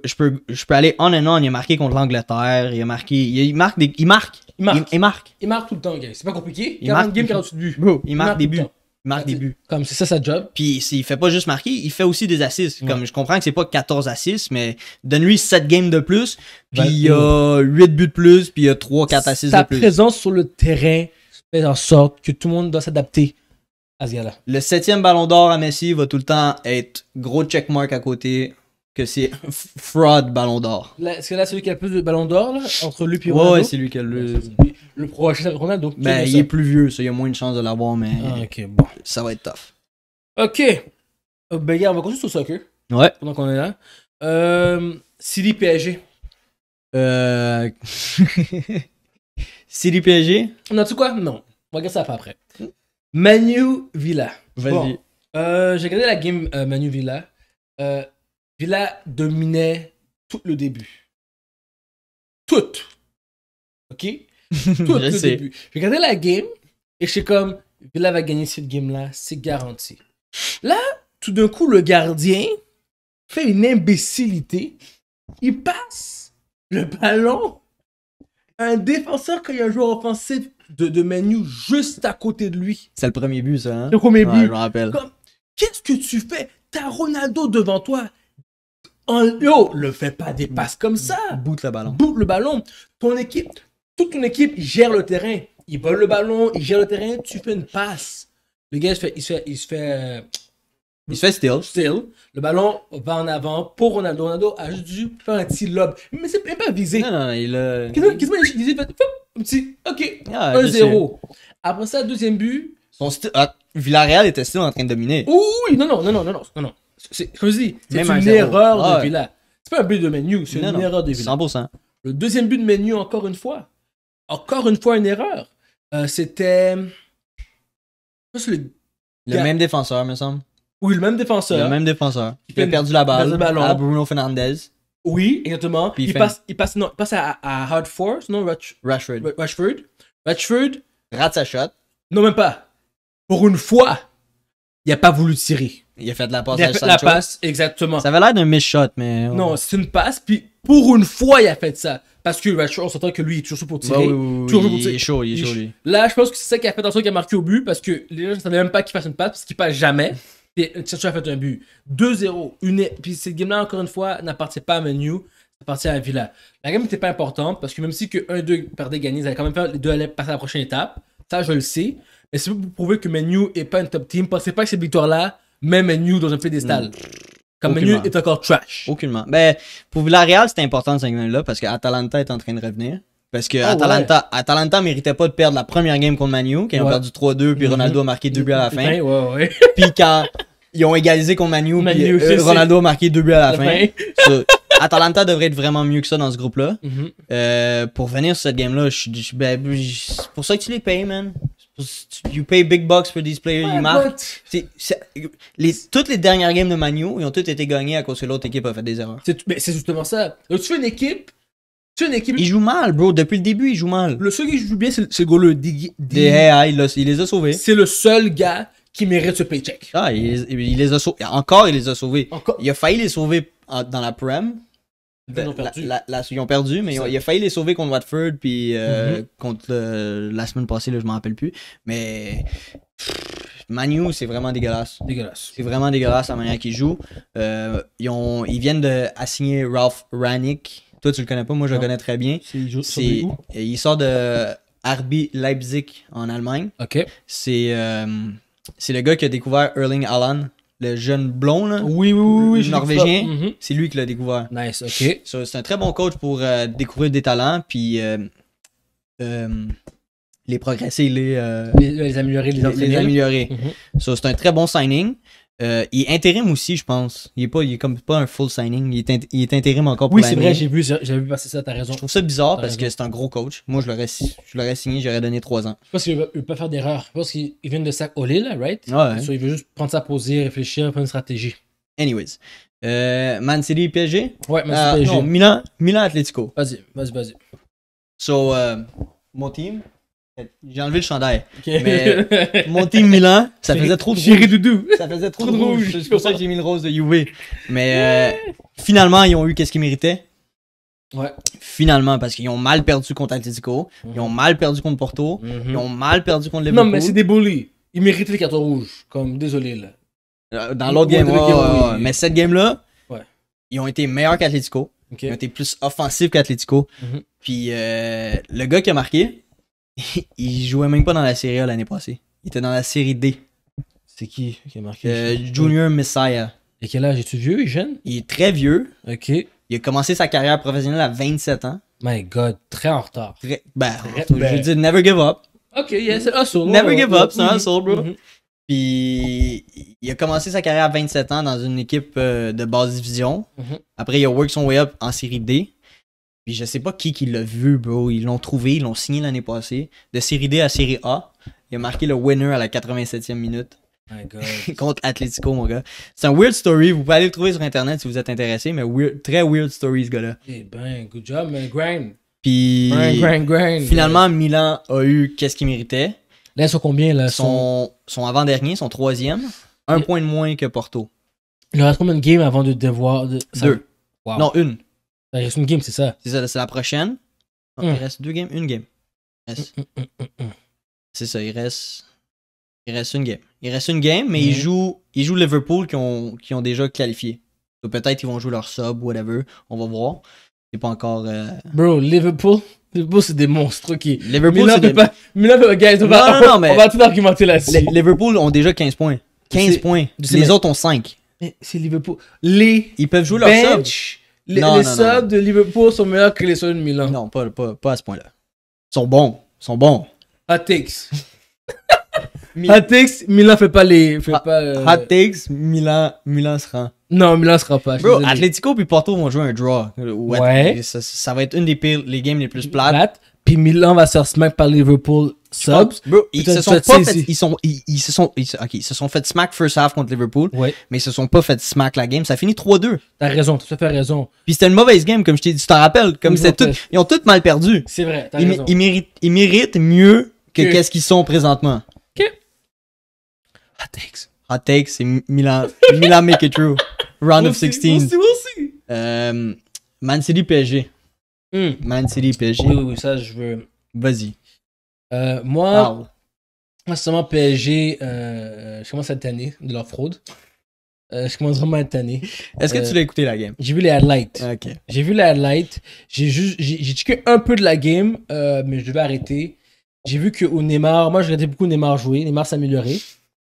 je, peux, aller on and on. Il a marqué contre l'Angleterre. Il a marqué. Il, marque il marque. Il marque. Il, marque. tout le temps, gars. C'est pas compliqué. Il marque des buts. marque des buts. Comme c'est ça sa job. Puis ne fait pas juste marquer, il fait aussi des assises Comme je comprends que c'est pas 14 assists, mais donne-lui 7 games de plus, puis il y a 8 buts de plus, puis il y a 3 4 assises de plus. Sa présence sur le terrain fait en sorte que tout le monde doit s'adapter le septième ballon d'or à Messi va tout le temps être gros checkmark à côté que c'est fraud ballon d'or. Est-ce que là, celui qui a le plus de ballon d'or, entre lui et Ronaldo Ouais, c'est lui qui a le. Le prochain Ronaldo. Mais ben, il est plus vieux, ça, il y a moins de chances de l'avoir, mais. Ah, ça va être tough. Ok. Euh, ben, y on va continuer sur le soccer. Ouais. Pendant qu'on est là. Euh, City PSG. Euh. City [LAUGHS] PSG On a quoi Non. On va regarder ça après. Manu Villa. Vas-y. Euh, j'ai regardé la game euh, Manu Villa. Euh, Villa dominait tout le début. Tout. OK? [LAUGHS] Tout le début. J'ai regardé la game et je suis comme, Villa va gagner cette game-là, c'est garanti. Là, tout d'un coup, le gardien fait une imbécilité. Il passe le ballon à un défenseur qui a un joueur offensif de, de juste à côté de lui. C'est le premier but, ça. Hein? Le premier but. Je me rappelle. Qu'est-ce que tu fais? T'as Ronaldo devant toi. En, yo, le fais pas des passes comme ça. Boute le ballon. Boute le ballon. Ton équipe, toute ton équipe gère le terrain. Il vole le ballon, il gère le terrain. Tu fais une passe. Le gars, il se fait. Il se fait, il se fait, euh, still. Still. Le ballon va en avant pour Ronaldo. Ronaldo a juste dû faire un petit lob. Mais c'est pas visé. Non, non, il a. Qu'est-ce que a visé? Fait, petit, ok, 1-0. Ah, Après ça, deuxième but. Ah, Villarreal était still en train de dominer. Oui, non, non, non, non, non, non, non. C'est une erreur de ah Villa. C'est pas un but de Menu, c'est une erreur de Villa. 100%. Le deuxième but de Menu, encore une fois. Encore une fois, une erreur. Euh, c'était. Le... le même défenseur, me semble. Oui, le même défenseur. Le même défenseur. Qui a perdu la balle, la balle à Bruno Fernandez. Oui, exactement. il, passe, il, passe, non, passe à, à Force, non Rush... Rashford. Rashford. Rashford. Rate sa shot. Non, même pas. Pour une fois, il n'a pas voulu tirer. Il a fait de la passe il a la passe, exactement. Ça avait l'air d'un miss shot, mais. Non, c'est une passe, puis pour une fois, il a fait ça. Parce que Rashford, on s'entend que lui, il est toujours pour tirer. toujours il, pour tirer. est chaud, il est chaud, lui. Là, je pense que c'est ça qui a fait en sorte qu'il a marqué au but, parce que les gens ne savaient même pas qu'il fasse une passe, parce qu'il passe jamais. Euh, Chacho a fait un but. 2-0. Une... Puis cette game-là, encore une fois, n'appartient pas à Menu, ça appartient à Villa. La game n'était pas importante parce que même si que 1-2 perdait gagné, ils allaient quand même faire, les deux allaient passer à la prochaine étape. Ça, je le sais. Mais c'est pour prouver que Menu n'est pas une top team. Pensez pas que cette victoire-là met Menu dans un fédestal Comme Menu est encore trash. Aucunement. Ben, pour Villarreal, c'était important cette game-là parce que Atalanta est en train de revenir. Parce que oh, Atalanta, méritait pas de perdre la première game contre Manu, qui ils ont perdu 3-2, puis mm-hmm. Ronaldo a marqué 2 buts à la fin. Ben, [LAUGHS] puis quand ils ont égalisé contre Manu, puis euh, Ronaldo a marqué 2 buts à la, fin. Atalanta devrait être vraiment mieux que ça dans ce groupe-là. Mm-hmm. Euh, pour venir sur cette game-là, ben, c'est pour ça que tu les payes, man. You pay big bucks for these players, ils toutes les dernières games de Manu, ils ont toutes été gagnées à cause que l'autre équipe a fait des erreurs. C'est justement ça. tu fais une équipe il joue mal, bro. Depuis le début, il joue mal. Le seul qui joue bien, c'est le gars, il, les a sauvés. C'est le seul gars qui mérite ce paycheck. Ah, il, les a sauvés. Encore, il les a sauvés. Encore? Il a failli les sauver dans la Prem. Ils, ont perdu. ont perdu, mais il a failli les sauver contre Watford, puis euh, mm-hmm. contre la semaine passée, je m'en rappelle plus. Mais Manu, c'est vraiment dégueulasse. Dégueulasse. C'est vraiment dégueulasse la manière qu'il joue. Euh, ils, viennent de Ralph Rannick, toi, tu le connais pas, moi, je le connais très bien. C'est, euh, Il sort de Arby Leipzig en Allemagne. OK. Euh, c'est, le gars qui a découvert Erling Haaland, le jeune blond, là, oui, norvégien. Mhm. C'est lui qui l'a découvert. Nice, OK. c'est un très bon coach pour euh, découvrir des talents, puis les progresser, les, les, améliorer, les, améliorer. Mhm. c'est un très bon signing. Euh, il est intérim aussi, je pense. Il est pas, il est comme pas un full signing. Il est, intérim encore pour Oui, c'est vrai, j'ai vu, vu passer ça, t'as raison. Je trouve ça bizarre parce que c'est un gros coach. Moi, je l'aurais, signé, j'aurais donné 3 ans. Je pense qu'il veut pas faire d'erreur. Je pense qu'il vient de sac au là, right? Ouais. il veut juste prendre sa posée, réfléchir, prendre une stratégie. Anyways. Euh, Man City PSG? Ouais, Man City euh, PSG. non, Milan, Milan Atletico. Vas-y, vas-y, vas-y. So, euh, mon team, j'ai enlevé le chandail. Mais [LAUGHS] mon team Milan, ça faisait trop de rouge. Doudou. Ça faisait trop, de rouge. C'est pour ça que j'ai mis le rose de UV. Mais euh, finalement, ils ont eu qu'est-ce qu'ils méritaient. Ouais. Finalement, parce qu'ils ont mal perdu contre Atletico, ils ont mhm. mal perdu contre Porto, mhm. ils ont mal perdu contre Liverpool. Non, mais c'est des bullies. Ils méritaient les cartes rouges. Comme, désolé, là. Euh, dans l'autre game, mais cette game-là, ils ont été meilleurs qu'Atletico. Ils ont été plus offensifs qu'Atletico. Mhm. Puis euh, le gars qui a marqué, [LAUGHS] il jouait même pas dans la série A l'année passée. Il était dans la série D. C'est qui qui a marqué euh, Junior Messiah. Et quel âge es-tu vieux est jeune Il est très vieux. Ok. Il a commencé sa carrière professionnelle à 27 ans. My God, très en retard. Très, ben, je veux dis never give up. Ok, yeah, c'est Never give up, c'est un mhm. soul, bro. Mhm. Puis il a commencé sa carrière à 27 ans dans une équipe euh, de base division. Mhm. Après, il a work son way up en série D. Puis je sais pas qui qui l'a vu, bro. Ils l'ont trouvé, ils l'ont signé l'année passée. De série D à série A, il a marqué le winner à la 87e minute. My [LAUGHS] contre Atletico, mon gars. C'est un weird story. Vous pouvez aller le trouver sur Internet si vous êtes intéressé, mais très weird story, ce gars-là. Eh ben, good job, man. Grind. Puis, grind, grind, finalement, Milan a eu qu'est-ce qu'il méritait. Là, ils sont combien, là? Son avant-dernier, son troisième. Un point de moins que Porto. Il aurait reste combien de avant de devoir... Deux. Non, une. Il reste une game, c'est ça. C'est ça, c'est la prochaine. Il hmm. reste deux games, une game. Hmm, hmm, c'est ça, il reste. Il reste une game. Il reste une game, mais ils jouent Liverpool qui ont, qui ont déjà qualifié. Peut-être ils vont jouer leur sub, whatever. On va voir. C'est pas encore. Euh, Bro, Liverpool. Liverpool, c'est des monstres qui. Liverpool, c'est Mais là, guys, on va, on va tout argumenter là-dessus. Liverpool ont déjà 15 points. 15 points. Les autres ont 5. C'est Liverpool. Les. Ils peuvent jouer leur sub les, non, de Liverpool sont meilleurs que les subs de Milan. Non, pas, pas, pas à ce point-là. Ils sont bons. Ils sont bons. Hot takes. Hot takes, Milan fait pas les. Fait pas, Hot euh, takes, Milan, Milan se Non, Milan sera pas. Bro, Atletico puis Porto vont jouer un draw. Ouais. Ça, va être une des pires, les games les plus plates. Puis Milan va se faire par Liverpool subs. ils se sont pas fait, ils sont, ils, se sont, ok, se sont smack first half contre Liverpool, mais ils se sont pas fait smack la game. Ça finit 3-2. T'as raison, tout à fait raison. Puis c'était une mauvaise game, comme je t'ai dit, tu te rappelles, comme ils ont tout mal perdu. C'est vrai, t'as raison. Ils méritent, mieux que qu'est-ce qu'ils sont présentement. Ok. Hot takes. Hot takes, c'est Milan, [LAUGHS] Milan make it True. Round of 16. Euh, Man City PSG. Hmm. Man City PSG. Oui, oui, ça je veux. Vas-y. Euh, moi, wow. PSG, euh, euh, je commence à tanner de leur fraude. je commence vraiment à tanner. Est-ce que tu l'as écouté la game J'ai vu les highlights. J'ai vu les highlights. J'ai juste, j'ai checké un peu de la game, mais je devais arrêter. J'ai vu que au Neymar, moi je regardais beaucoup Neymar jouer, Neymar s'améliorer.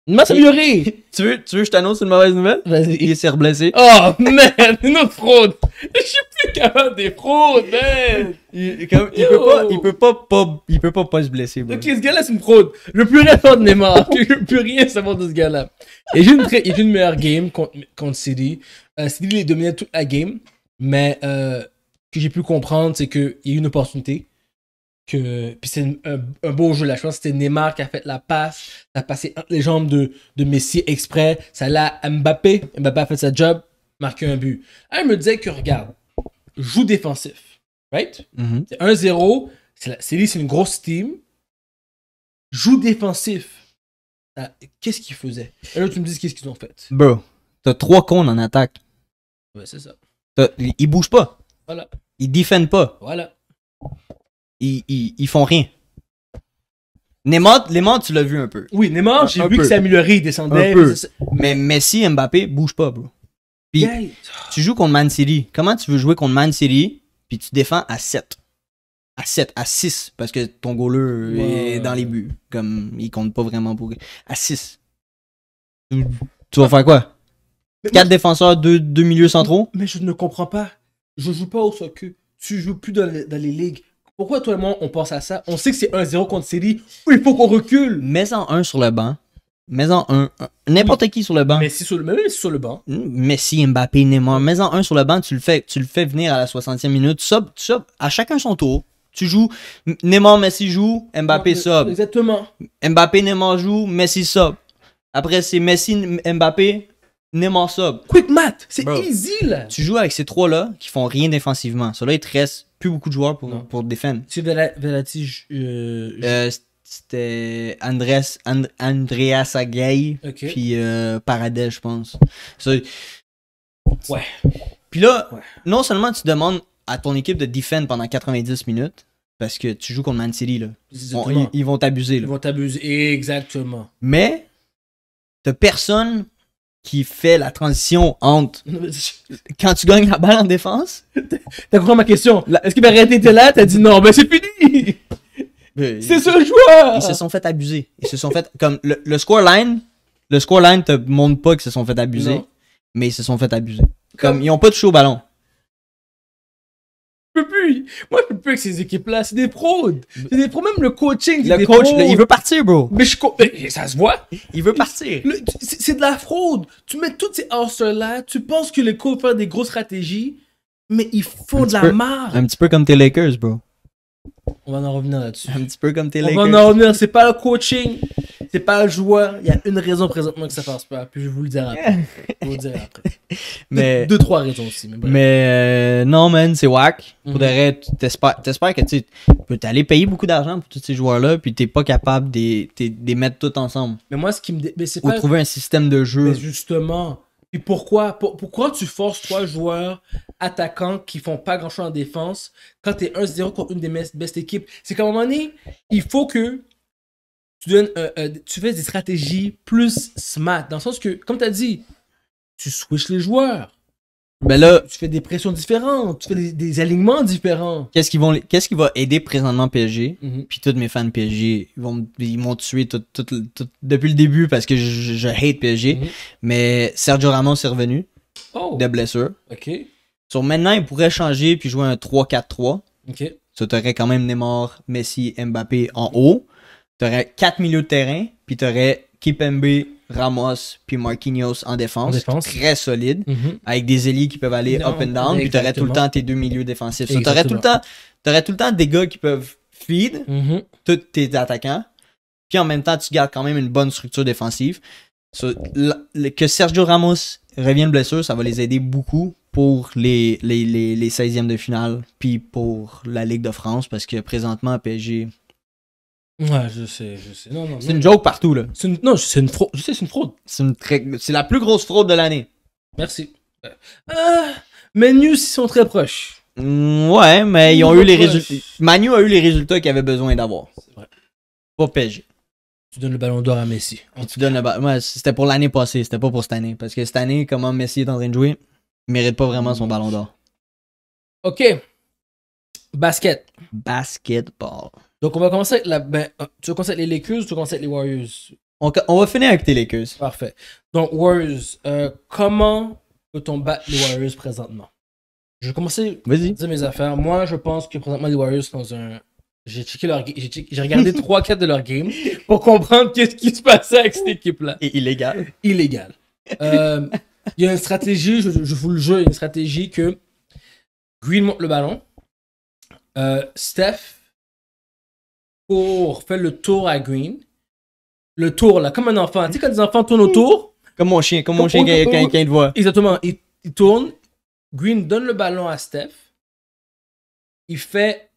Il m'a s'améliorer! [LAUGHS] Tu veux, tu veux que je t'annonce une mauvaise nouvelle? Vas-y. Il s'est reblessé. Oh, man! Une autre fraude! [LAUGHS] Je suis plus capable des fraudes, man! Il, peut pas, il peut pas, pas, il peut pas, pas se blesser, bro. Ok, ce gars-là, c'est une fraude. Je veux plus rien faire de Neymar. [LAUGHS] Je veux plus rien savoir de ce gars-là. Il j'ai une, une meilleure game contre, contre CD. Euh, il CD, il dominait toute la game. Mais, euh, que j'ai pu comprendre, c'est qu'il y a eu une opportunité. Puis c'est un, beau jeu là. Je pense que c'était Neymar qui a fait la passe. Ça a passé les jambes de, Messi exprès. Ça l'a Mbappé. Mbappé a fait sa job, marqué un but. Elle me disait que regarde, joue défensif. Right? Mm-hmm. C'est 1-0. C'est une grosse team. Joue défensif. Ah, qu'est-ce qu'ils faisaient? Et là, tu me dis qu'est-ce qu'ils ont fait. Bro, t'as trois cons en attaque. Ouais, c'est ça. Ils bougent pas. Voilà. Ils défendent pas. Voilà ils, font rien. Neymar, tu l'as vu un peu. Oui, Neymar, j'ai vu qu'il amélioré, il descendait. Mais, Messi, Mbappé, bouge pas, bro. Puis, tu joues contre Man City. Comment tu veux jouer contre Man City, puis tu défends à 7 À 7, à 6, parce que ton goleur est dans les buts. Comme, il compte pas vraiment pour. À 6. Tu, vas faire quoi 4 défenseurs, 2 deux, deux milieux centraux Mais je ne comprends pas. Je joue pas au soccer. Tu joues plus dans les ligues. Pourquoi tout le monde on pense à ça On sait que c'est 1-0 contre série. Il faut qu'on recule. Mets-en un sur le banc. Mets-en un. N'importe qui sur le banc. Messi sur le, sur le banc. Hmm, Messi, Mbappé, Neymar. Mets-en un sur le banc. Tu le fais, tu le fais venir à la 60e minute. Sub, sub, à chacun son tour. Tu joues. Neymar, Messi joue. Mbappé sub. Exactement. Mbappé, Neymar joue. Messi sub. Après, c'est Messi, Mbappé, N'aimant Quick mat. c'est easy là. Tu joues avec ces trois-là qui font rien défensivement. Cela, il te reste plus beaucoup de joueurs pour, pour défendre. Tu Velati. Euh, euh, c'était Andreas Agay, puis euh, je pense. ouais. Puis là, non seulement tu demandes à ton équipe de défendre pendant 90 minutes, parce que tu joues contre Man City, là. ils, vont t'abuser. Ils vont t'abuser, exactement. Mais, t'as personne qui fait la transition entre [LAUGHS] quand tu gagnes la balle en défense. T'as compris ma question? Est-ce que Berretti était là? T'as dit non, ben c'est fini! c'est ce joueur! Ils se sont fait abuser. Ils se sont fait. Comme le, score scoreline, le scoreline te montre pas qu'ils se sont fait abuser, mais ils se sont fait abuser. Comme, comme ils ont pas touché au ballon. Moi, je peux plus avec ces équipes-là. C'est des fraudes. C'est des fraudes. Même le coaching, coach, il veut partir, bro. Mais ça se voit. Il veut partir. C'est de la fraude. Tu mets toutes ces horses là tu penses que les coachs font des grosses stratégies, mais ils font de la marre. Un petit peu comme tes Lakers, bro. On va en revenir là-dessus. Un petit peu comme tes Lakers. On va en revenir. C'est pas le coaching. C'est pas joueur. Il y a une raison présentement que ça fasse pas. Puis je vous le dirai après. Je vous le après. [LAUGHS] Mais... Deux, trois raisons aussi. Mais, euh, non, man, c'est whack. Pour mhm. t'espères, que tu peux aller payer beaucoup d'argent pour tous ces joueurs-là, puis t'es pas capable de les mettre tous ensemble. Mais moi, ce qui me. Mais c'est pas... trouver un système de jeu. Mais justement. Puis pourquoi, pourquoi tu forces trois joueurs attaquants qui font pas grand chose en défense quand tu es 1-0 contre une des best, best équipes? C'est qu'à un moment donné, il faut que euh, euh, tu fais des stratégies plus smart. Dans le sens que, comme tu as dit, tu switches les joueurs. Ben là, tu fais des pressions différentes, tu fais des, alignements différents. Qu'est-ce qui, vont, qu'est-ce qui va aider présentement PSG? Mhm. Puis tous mes fans PSG, ils vont ils m'ont tué depuis le début parce que je, hate PSG. Mhm. Mais Sergio Ramos est revenu oh. de OK. Sur maintenant, il pourrait changer puis jouer un 3-4-3. OK. Ça, aurait quand même Neymar, Messi, Mbappé en haut t'aurais quatre milieux de terrain, puis t'aurais Kipembe, Ramos, puis Marquinhos en défense. Très solide, mhm. avec des ailiers qui peuvent aller up and down, puis t'aurais tout le temps tes deux milieux défensifs. Tu t'aurais tout le temps, tout le temps des gars qui peuvent feed mhm. tous tes attaquants, puis en même temps, tu gardes quand même une bonne structure défensive. que Sergio Ramos revienne blessure, ça va les aider beaucoup pour les, les, les 16e de finale, puis pour la Ligue de France, parce que présentement, PSG Ouais, je sais, je sais. c'est une joke partout, là. une... Non, c'est une fraude. Je sais, c'est une fraude. C'est la plus grosse fraude de l'année. Merci. Euh, ah, ils sont très proches. Mm, ouais, mais ils ont eu les résultats. Manu a eu les résultats qu'il avait besoin d'avoir. C'est vrai. Pas PSG. Tu donnes le ballon d'or à Messi. c'était pour l'année passée, c'était pas pour cette année. Parce que cette année, comment Messi est en train de jouer, il mérite pas vraiment son ballon d'or. Ok. Basket. Basketball. Donc, on va commencer avec la. Ben, euh, tu veux commencer avec les Lakers ou tu veux commencer avec les Warriors on, on, va finir avec les Lakers. Parfait. Donc, Warriors, euh, comment peut-on battre les Warriors présentement Je vais commencer à dire mes affaires. Moi, je pense que présentement, les Warriors sont dans un. J'ai checké leur j'ai regardé 3 [LAUGHS] 4 de leur game pour comprendre qu'est-ce qui se passait avec cette équipe là. Et illégal. Illégal. Euh, il y a une stratégie, je, vous le jure, une stratégie que Green monte le ballon, euh, Steph court, fait le tour à Green. Le tour, là, comme un enfant. Tu sais, quand les enfants tournent autour. Comme mon chien, comme, mon chien quand, il voit. Exactement. Il, tourne. Green donne le ballon à Steph. Il fait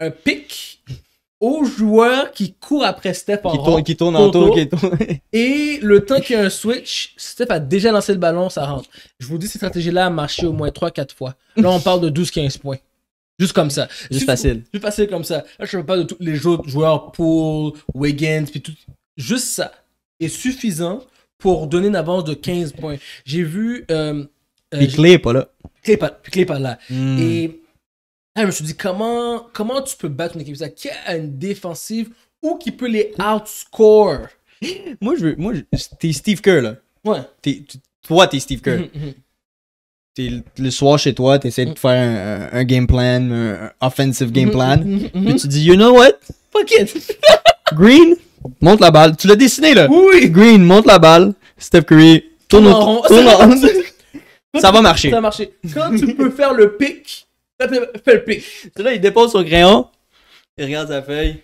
un pic au joueur qui court après Steph qui tourne, qui tourne en tour. [LAUGHS] et le temps qu'il y a un switch, Steph a déjà lancé le ballon, ça rentre. Je vous dis, cette stratégie-là a marché au moins 3-4 fois. Là, on parle de 12-15 points. Juste comme ça. Juste facile. Juste facile comme ça. Là, je ne parle pas de tous les autres joueurs, Paul, Wiggins, puis tout. Juste ça est suffisant pour donner une avance de 15 points. J'ai vu. Euh, euh, puis pas là. Clay pas, Clay pas là. Hmm. Et je me suis dit, comment, comment tu peux battre une équipe ça qui a une défensive ou qui peut les outscore Moi, je veux. Moi, t'es Steve Kerr là. Ouais. toi, t'es Steve Kerr. Mhm, mhm le soir chez toi, t'essaies de mm. faire un, game plan, un offensive game mm-hmm. plan, Mais mm-hmm. tu dis, you know what? Fuck it! [LAUGHS] Green, monte la balle. Tu l'as dessiné, là. Oui! Green, monte la balle. Steph Curry, tourne autour, Tourne [LAUGHS] ça, va, marcher. Ça va marcher. Quand tu peux faire le pic, fais le pic. Là, il dépose son crayon, il regarde sa feuille.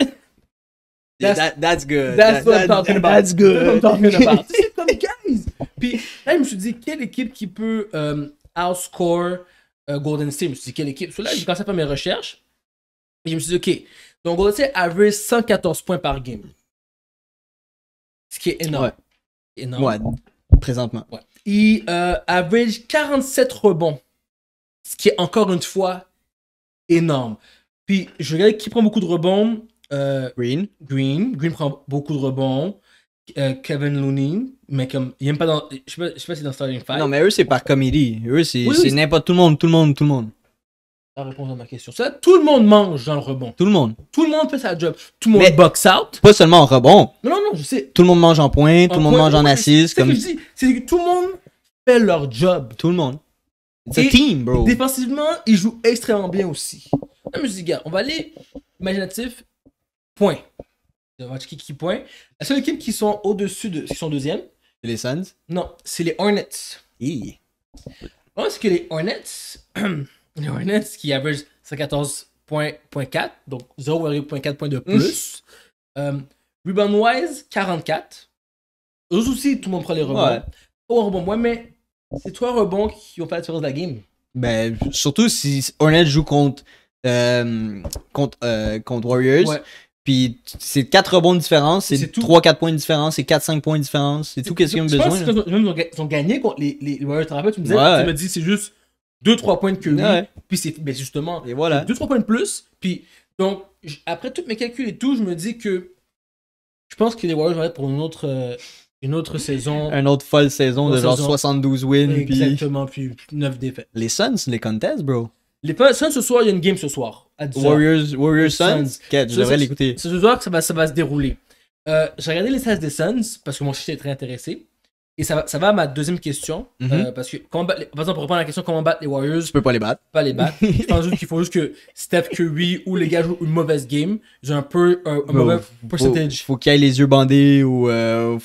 That's, good. That's, what I'm talking about. That's good. That's what I'm talking about. comme Puis là, je me suis dit, quelle équipe qui peut... Euh, outscore euh, Golden State. Je me suis dit, quelle équipe je j'ai commencé à faire mes recherches. Et je me suis dit, OK. Donc, Golden State average 114 points par game. Ce qui est énorme. Énorme. présentement. Il euh, average 47 rebonds. Ce qui est encore une fois énorme. Puis, je regarde qui prend beaucoup de rebonds. Euh, Green. Green prend beaucoup de rebonds. Euh, Kevin Looney, mais comme, il aime pas dans. Je sais pas, si c'est dans Starling Five. Non, mais eux, c'est par comédie. Eux, c'est n'importe tout le monde, tout le monde, tout le monde. La réponse à ma question. Ça, tout le monde mange dans le rebond. Tout le monde. Tout le monde fait sa job. Tout le monde box out. Pas seulement en rebond. Non, non, non, je sais. Tout le monde mange en point, tout le monde mange en assise C'est Comme... que je dis. C'est que tout le monde fait leur job. Tout le monde. C'est un team, bro. Défensivement, ils jouent extrêmement bien aussi. Non, mais je dis, gars, on va aller imaginatif. Point qui point. La seule équipe qui sont au-dessus de. qui sont deuxième. C'est les Suns Non, c'est les Hornets. Je pense que les Hornets. [CLEARS THROAT] les Hornets qui average 114.4, donc 0,4 points de plus. Euh, Ruben wise, 44. Eux aussi, tout le monde prend les rebonds. Ouais. Pas rebond, moi, mais c'est trois rebonds qui ont fait la différence de la game. Ben, surtout si Hornets joue contre, euh, contre, euh, contre Warriors. Puis c'est 4 rebonds de différence, c'est 3-4 points de différence, c'est 4-5 points de différence, c'est tout qu'est-ce qu'ils ont besoin. pense ils ont gagné contre les, Warriors, tu me disais, tu me dis c'est juste 2-3 points de QE, puis c'est justement, 2-3 points de plus, puis donc après tous mes calculs et tout, je me dis que je pense que les Warriors vont être pour une autre, euh, autre saison. Une autre folle saison de genre 72 wins. Exactement, puis 9 défaites. Les Suns les contests bro. Les Suns ce soir, il y a une game ce soir. Warriors, Warriors Suns. je devrais l'écouter. C'est ce soir que ça va, ça va se dérouler. Euh, j'ai regardé les stats des Suns parce que mon chien est très intéressé. Et ça, ça va à ma deuxième question. Mhm. Euh, parce que, comment par exemple, pour répondre à la question comment battre les Warriors. Tu peux pas les battre. Pas les battre. [LAUGHS] je pense juste qu'il faut juste que Steph Curry ou les gars jouent une mauvaise game. J'ai un peu un, mauvais percentage. Faut, faut qu'il ait les yeux bandés ou. Euh,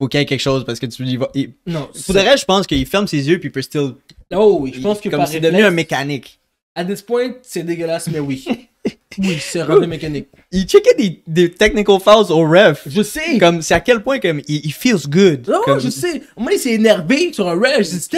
faut qu'il ait quelque chose parce que tu dis. Il... Non. Faudrait, je pense qu'il ferme ses yeux puis il peut still. Oh je pense que Comme c'est devenu un mécanique. À ce point, c'est dégueulasse, mais oui. [LAUGHS] Oui, c'est rendu mécanique. Il checkait des, technical fouls au ref. Je sais. Comme, c'est à quel point, comme, il, feels good. Non, je sais. moins, il s'est énervé sur un ref. Je dis,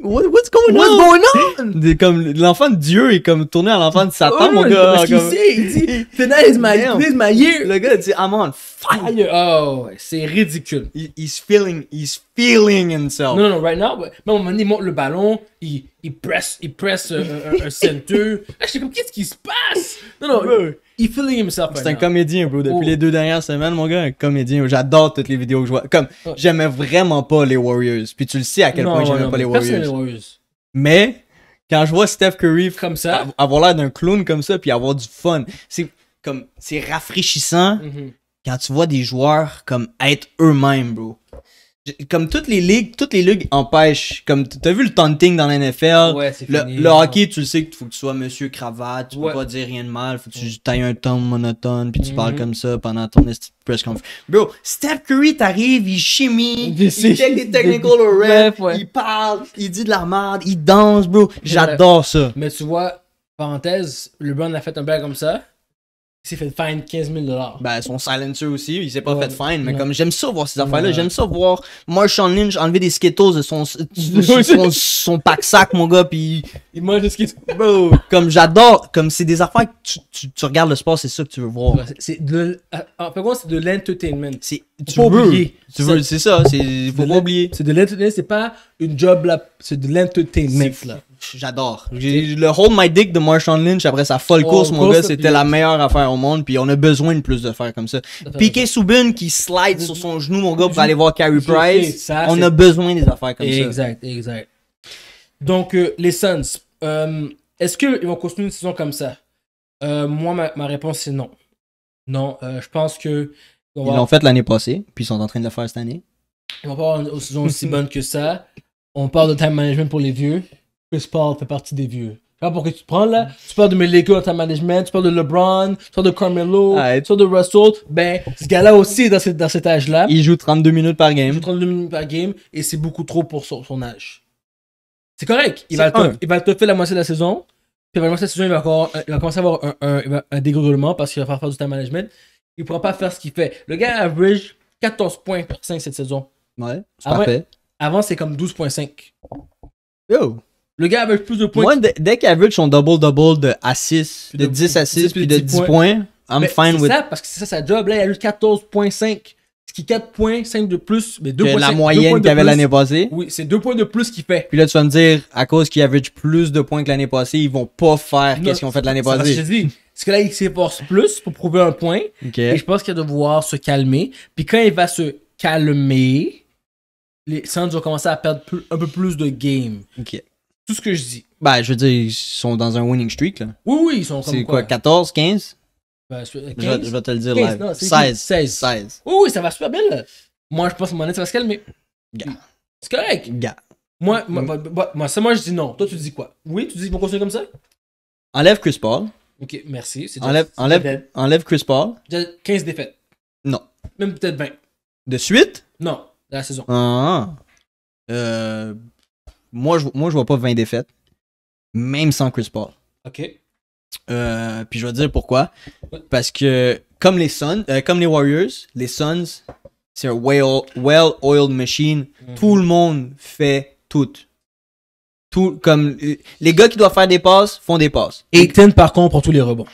What, what's going on? Des, comme l'enfant de Dieu est comme tourné à l'enfant de oh Satan, mon gars. Parce comme... sait, il dit, [LAUGHS] tonight is my, is my year. Le gars dit, I'm on fire. Oh, c'est ridicule. He, he's feeling, he's feeling himself. Non, non, right now, mais à un moment il monte le ballon, il, il presse, il presse euh, euh, un, un, ah, je suis comme, qu'est-ce qui se passe? Non, non, feeling himself. C'est un comédien, bro. Depuis oh. les deux dernières semaines, mon gars, un comédien. J'adore toutes les vidéos que je vois. Comme, oh. j'aimais vraiment pas les Warriors. Puis tu le sais à quel point j'aimais pas les Warriors. Mais, quand je vois Steph Curry comme ça. avoir l'air d'un clown comme ça, puis avoir du fun, c'est comme, c'est rafraîchissant mm-hmm. quand tu vois des joueurs comme être eux-mêmes, bro comme toutes les ligues, toutes les ligues empêchent. Comme t'as vu le taunting dans l'NFL, Ouais, c'est le, hockey, tu le sais qu'il faut que tu sois monsieur cravate, tu peux pas dire rien de mal, faut que tu tailles un ton monotone, puis tu mhm. parles comme ça pendant ton press conference. Bro, Steph Curry t'arrive, il chimie, [LAUGHS] il check des technical au ref, il parle, il dit de la merde, il danse, bro. [LAUGHS] J'adore ça. Mais tu vois, parenthèse, LeBron a fait un bail comme ça. Il s'est fait fine 15 000 Ben, son silencer aussi, il s'est pas fait fait fine, mais comme j'aime ça voir ces affaires-là, j'aime ça voir Marshall Lynch enlever des Skittles de son, [LAUGHS] son, pack-sac, mon gars, pis. Il mange des Skittles. [LAUGHS] comme j'adore, comme c'est des affaires que tu, tu, regardes le sport, c'est ça que tu veux voir. C'est de, euh, en fait, c'est de l'entertainment. C'est, tu veux, oublier. Tu veux, c'est ça, c'est, faut pas oublier. C'est de l'entertainment, c'est pas une job là, c'est de l'entertainment là. J'adore. Le Hold My Dick de Marshawn Lynch après sa folle oh, course, mon gars, c'était la meilleure affaire au monde. Puis on a besoin de plus d'affaires comme ça. Piqué Soubin qui slide sur son genou, mon gars, pour aller voir Carey Price. on a besoin des affaires comme ça. Exact, exact. Donc, euh, les Suns, euh, est-ce qu'ils vont continuer une saison comme ça euh, Moi, ma, réponse, c'est non. Non, je pense que. ils l'ont fait l'année passée, puis ils sont en train de le faire cette année. Ils vont pas avoir une saison aussi bonne que ça. On parle de time management pour les vieux sport fait partie des vieux. pour que tu te prends là, tu parles de mes dans ta management, tu parles de LeBron, tu parles de Carmelo, tu parles de Russell. Ben, ce gars-là aussi dans, cette, dans cet âge-là. Il joue 32 minutes par game. Il joue 32 minutes par game et c'est beaucoup trop pour son, âge. C'est correct. Il va, te, il faire la moitié de la saison. Puis la moitié de la saison, il va, commencer à avoir un, un, parce qu'il va faire faire du time management. Il pourra pas faire ce qu'il fait. Le gars average 14 points par 5 cette saison. Ouais, c'est parfait. Avant, c'est comme 12.5. Yo! Le gars avec plus de points. Moi, dès qu'il average son double-double de à 6, de, 10 à 6, puis de 10 points, I'm fine with ça, parce que c'est ça sa job. Là, il a eu 14.5. Ce qui est 4 points, 5 de plus, mais 2 points la moyenne qu'il avait l'année passée. Oui, c'est 2 points de plus qu'il fait. Puis là, tu vas me dire, à cause qu'il average plus de points que l'année passée, ils vont pas faire qu'est-ce qu'ils ont fait l'année passée. Je te dis, parce que là, il s'efforce plus pour prouver un point. Et je pense qu'il va devoir se calmer. Puis quand il va se calmer, les Suns vont commencer à perdre un peu plus de game. Tout ce que je dis. Ben, je veux dire, ils sont dans un winning streak, là. Oui, oui, ils sont comme C'est quoi, 14, 15? Ben, Je, vais, te le dire live. 16. 16. 16. Oui, oui, ça va super bien, là. Moi, je pense que mon net, ça va se calmer. C'est correct. Yeah. Mm. Moi, moi, moi, moi, moi, moi, je dis non. Toi, tu dis quoi? Oui, tu dis qu'ils vont continuer comme ça? Enlève Chris Paul. Ok, merci. C'est enlève, enlève, enlève, Chris Paul. 15 défaites. Non. Même peut-être 20. De suite? Non, de la saison. Ah. Euh, moi, je, moi, je vois pas 20 défaites, même sans Chris Paul. OK. Euh, puis je vais te dire pourquoi. Parce que comme les Suns, euh, comme les Warriors, les Suns, c'est un well-oiled machine. Mhm. Tout le monde fait tout. Tout comme les gars qui doivent faire des passes font des passes. Et Aiton par contre pour tous les rebonds.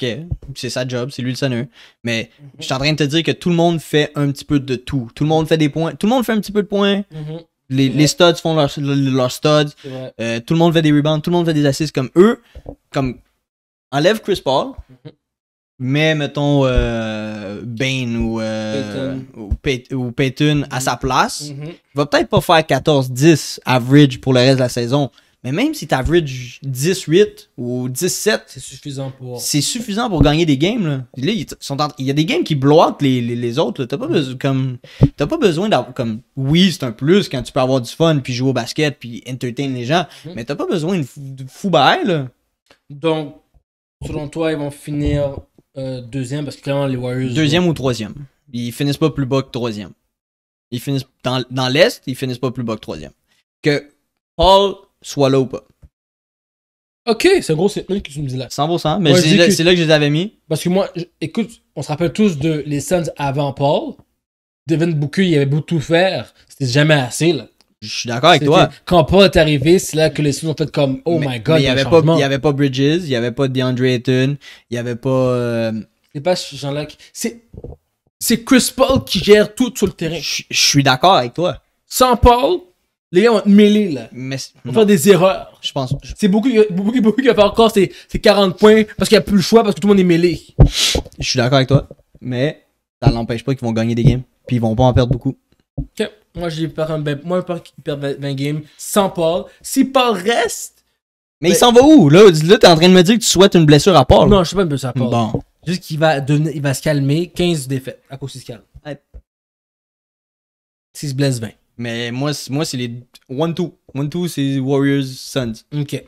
Ok, c'est sa job, c'est lui le sonneur. Mais je suis en train de te dire que tout le monde fait un petit peu de tout. Tout le monde fait des points. Tout le monde fait un petit peu de points. Mhm. Les, studs font leurs studs. Euh, tout le monde fait des rebounds, tout le monde fait des assists comme eux. Comme enlève Chris Paul, mhm. mais mettons euh, Bane ou, euh, à mhm. sa place. Mhm. Il va peut-être pas faire 14-10 average pour le reste de la saison, mais même si tu averages 10-8 ou 17, c'est suffisant pour. C'est suffisant pour gagner des games. Il y a des games qui bloquent les, autres. T'as pas, besoin comme... pas besoin d'avoir. Comme... Oui, c'est un plus quand tu peux avoir du fun, puis jouer au basket, puis entertain les gens. Mhm. Mais t'as pas besoin de fou, Donc, selon toi, ils vont finir euh, deuxième parce que clairement, les Warriors. Deuxième ou troisième. Ils finissent pas plus bas que troisième. Ils finissent dans, dans l'Est, ils finissent pas plus bas que troisième. Que Paul soit là ou pas. Ok, c'est un gros statement que tu me dis là. 100%, mais c'est là que je les avais mis. Parce que moi, écoute, on se rappelle tous de les Suns avant Paul. Devin Booker, il avait beau tout faire, c'était jamais assez là. Je suis d'accord avec toi. Quand Paul est arrivé, c'est là que les Suns ont fait comme Oh my god, il n'y avait, pas, y avait pas Bridges, il n'y avait pas DeAndre Ayton, il n'y avait pas. Euh... C'est pas Jean-Luc. C'est. C'est Chris Paul qui gère tout sur le terrain. Je suis d'accord avec toi. Sans Paul, les gars vont être mêlés, là. Mais, vont faire des erreurs. Je pense. C'est beaucoup, beaucoup, qui va faire encore ces, 40 points parce qu'il n'y a plus le choix parce que tout le monde est mêlé. Je suis d'accord avec toi, mais ça l'empêche pas qu'ils vont gagner des games. Puis ils vont pas en perdre beaucoup. Moi, j'ai peur un 20 ben, games sans Paul. Si Paul reste. Mais, il ben s'en va où? Là, là t'es en train de me dire que tu souhaites une blessure à Paul. Non, je sais pas une blessure à Paul. Bon. Juste qu'il va, va se calmer 15 défaites à cause de se calme. S'il se blesse 20. Mais moi, moi c'est les 1-2. 1-2, c'est Warriors Suns. Ok.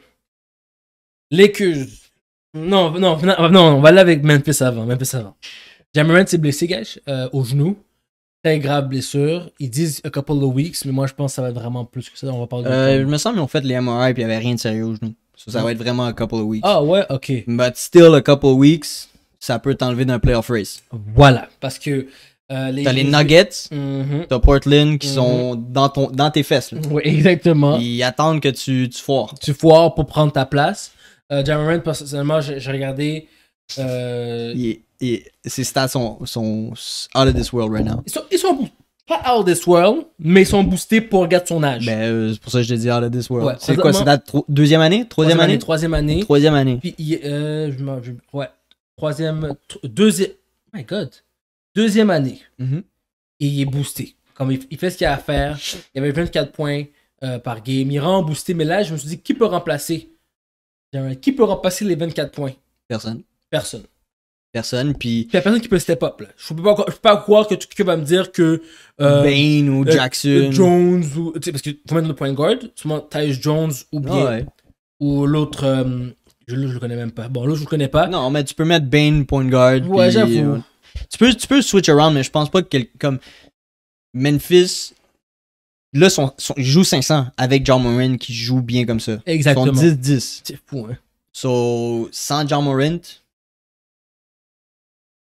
Lakers. Non, non, ah, non, on va aller avec Memphis avant. Memphis avant. Jamerant s'est blessé, gage, euh, au genou. Très grave blessure. Ils disent a couple of weeks, mais moi je pense que ça va être vraiment plus que ça. On va parler euh, je me sens, qu'ils ont fait les MRI et il n'y avait rien de sérieux au genou. Ça, ça, va être vraiment a couple of weeks. Ah ouais, ok. But still a couple of weeks, ça peut t'enlever d'un playoff race. Voilà, parce que euh, t'as les Nuggets, mhm. t'as Portland qui mhm. sont dans, ton, dans tes fesses. Oui, exactement. Ils attendent que tu, tu foires. Tu foires pour prendre ta place. Euh, personnellement, j'ai regardé. Euh... Il, il, ses stats sont, sont, out of this world right now. Ils sont, pas out of this world, mais ils sont boostés pour regarder son âge. Ben, euh, c'est pour ça que je te dit out of this world. c'est quoi C'est la deuxième année Troisième, année, Troisième année. Troisième année. Puis, euh, ouais. Troisième. deuxième. Oh my god. Deuxième année, mm-hmm. il est boosté. Comme il, fait ce qu'il a à faire. Il avait 24 points euh, par game. Il rend boosté. Mais là, je me suis dit, qui peut remplacer Qui peut remplacer les 24 points Personne. Personne. Personne, puis. n'y a personne qui peut step up, Je peux pas, peux pas croire que quelqu'un va me dire que. Euh, Bane ou euh, Jackson. Jones ou. parce que faut mettre le point guard, souvent Tyus Jones ou ah bien. Ou l'autre. je, le connais même pas. Bon, là je le connais pas. Non, mais tu peux mettre Bane, point guard. Ouais, j'avoue. Tu peux, tu peux switch around, mais je pense pas que comme Memphis, là, ils jouent 500 avec John Morin qui joue bien comme ça. Exactement. sont 10-10. C'est fou, hein. So, sans John Morant,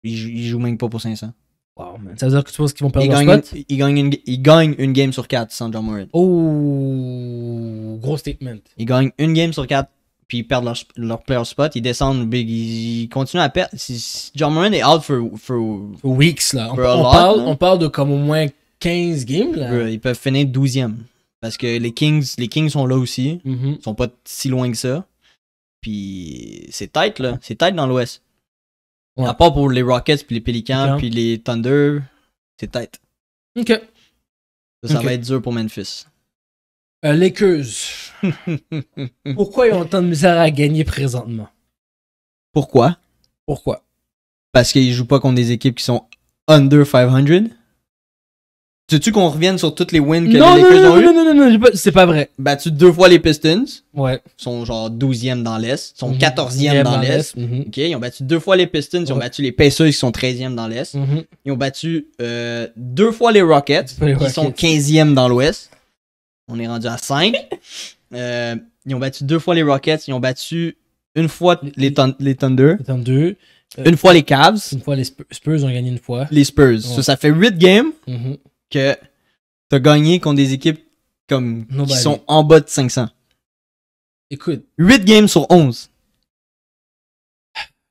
ils jouent joue même pas pour 500. Wow, man. Ça veut dire que tu penses qu'ils vont perdre il spot? Une, il, une, game sur 4 sans John Morin. Oh, gros statement. Il gagne une game sur 4 puis ils perdent leur, player spot, ils descendent big, ils, continuent à perdre. John Moran est out for, for weeks là. on, parle, on parle de comme au moins 15 games là. Ils peuvent finir 12e parce que les Kings, les Kings sont là aussi, mm-hmm. sont pas si loin que ça. Puis c'est tight là, c'est tight dans l'Ouest. À part pour les Rockets puis les Pelicans puis les Thunder, c'est tight. Ok. Ça, va être dur pour Memphis les euh, Lakers. [LAUGHS] Pourquoi ils ont tant de misère à gagner présentement? Pourquoi? Pourquoi? Parce qu'ils jouent pas contre des équipes qui sont under 500? Veux-tu qu'on revienne sur toutes les wins que les Lakers ont eu? Non, non, non, non, c'est pas vrai. Battu deux fois les Pistons. Ouais. Ils sont genre 12e dans l'Est. Ils sont 14e mhm. dans, l'Est. Mhm. Ils ont battu deux fois les Pistons. Ils ont battu les Pacers qui sont 13e dans l'Est. Mhm. Ils ont battu euh, deux fois les Rockets. qui sont 15e dans l'Ouest. On est rendu à 5. [LAUGHS] Euh, ils ont battu deux fois les Rockets. Ils ont battu une fois les, Thunder. Thunder. Euh, une fois les Cavs. Une fois les Spurs, ont gagné une fois. Les Spurs. ça fait 8 games mm-hmm. que t'as gagné contre des équipes comme qui sont en bas de 500. Écoute. 8 games sur 11.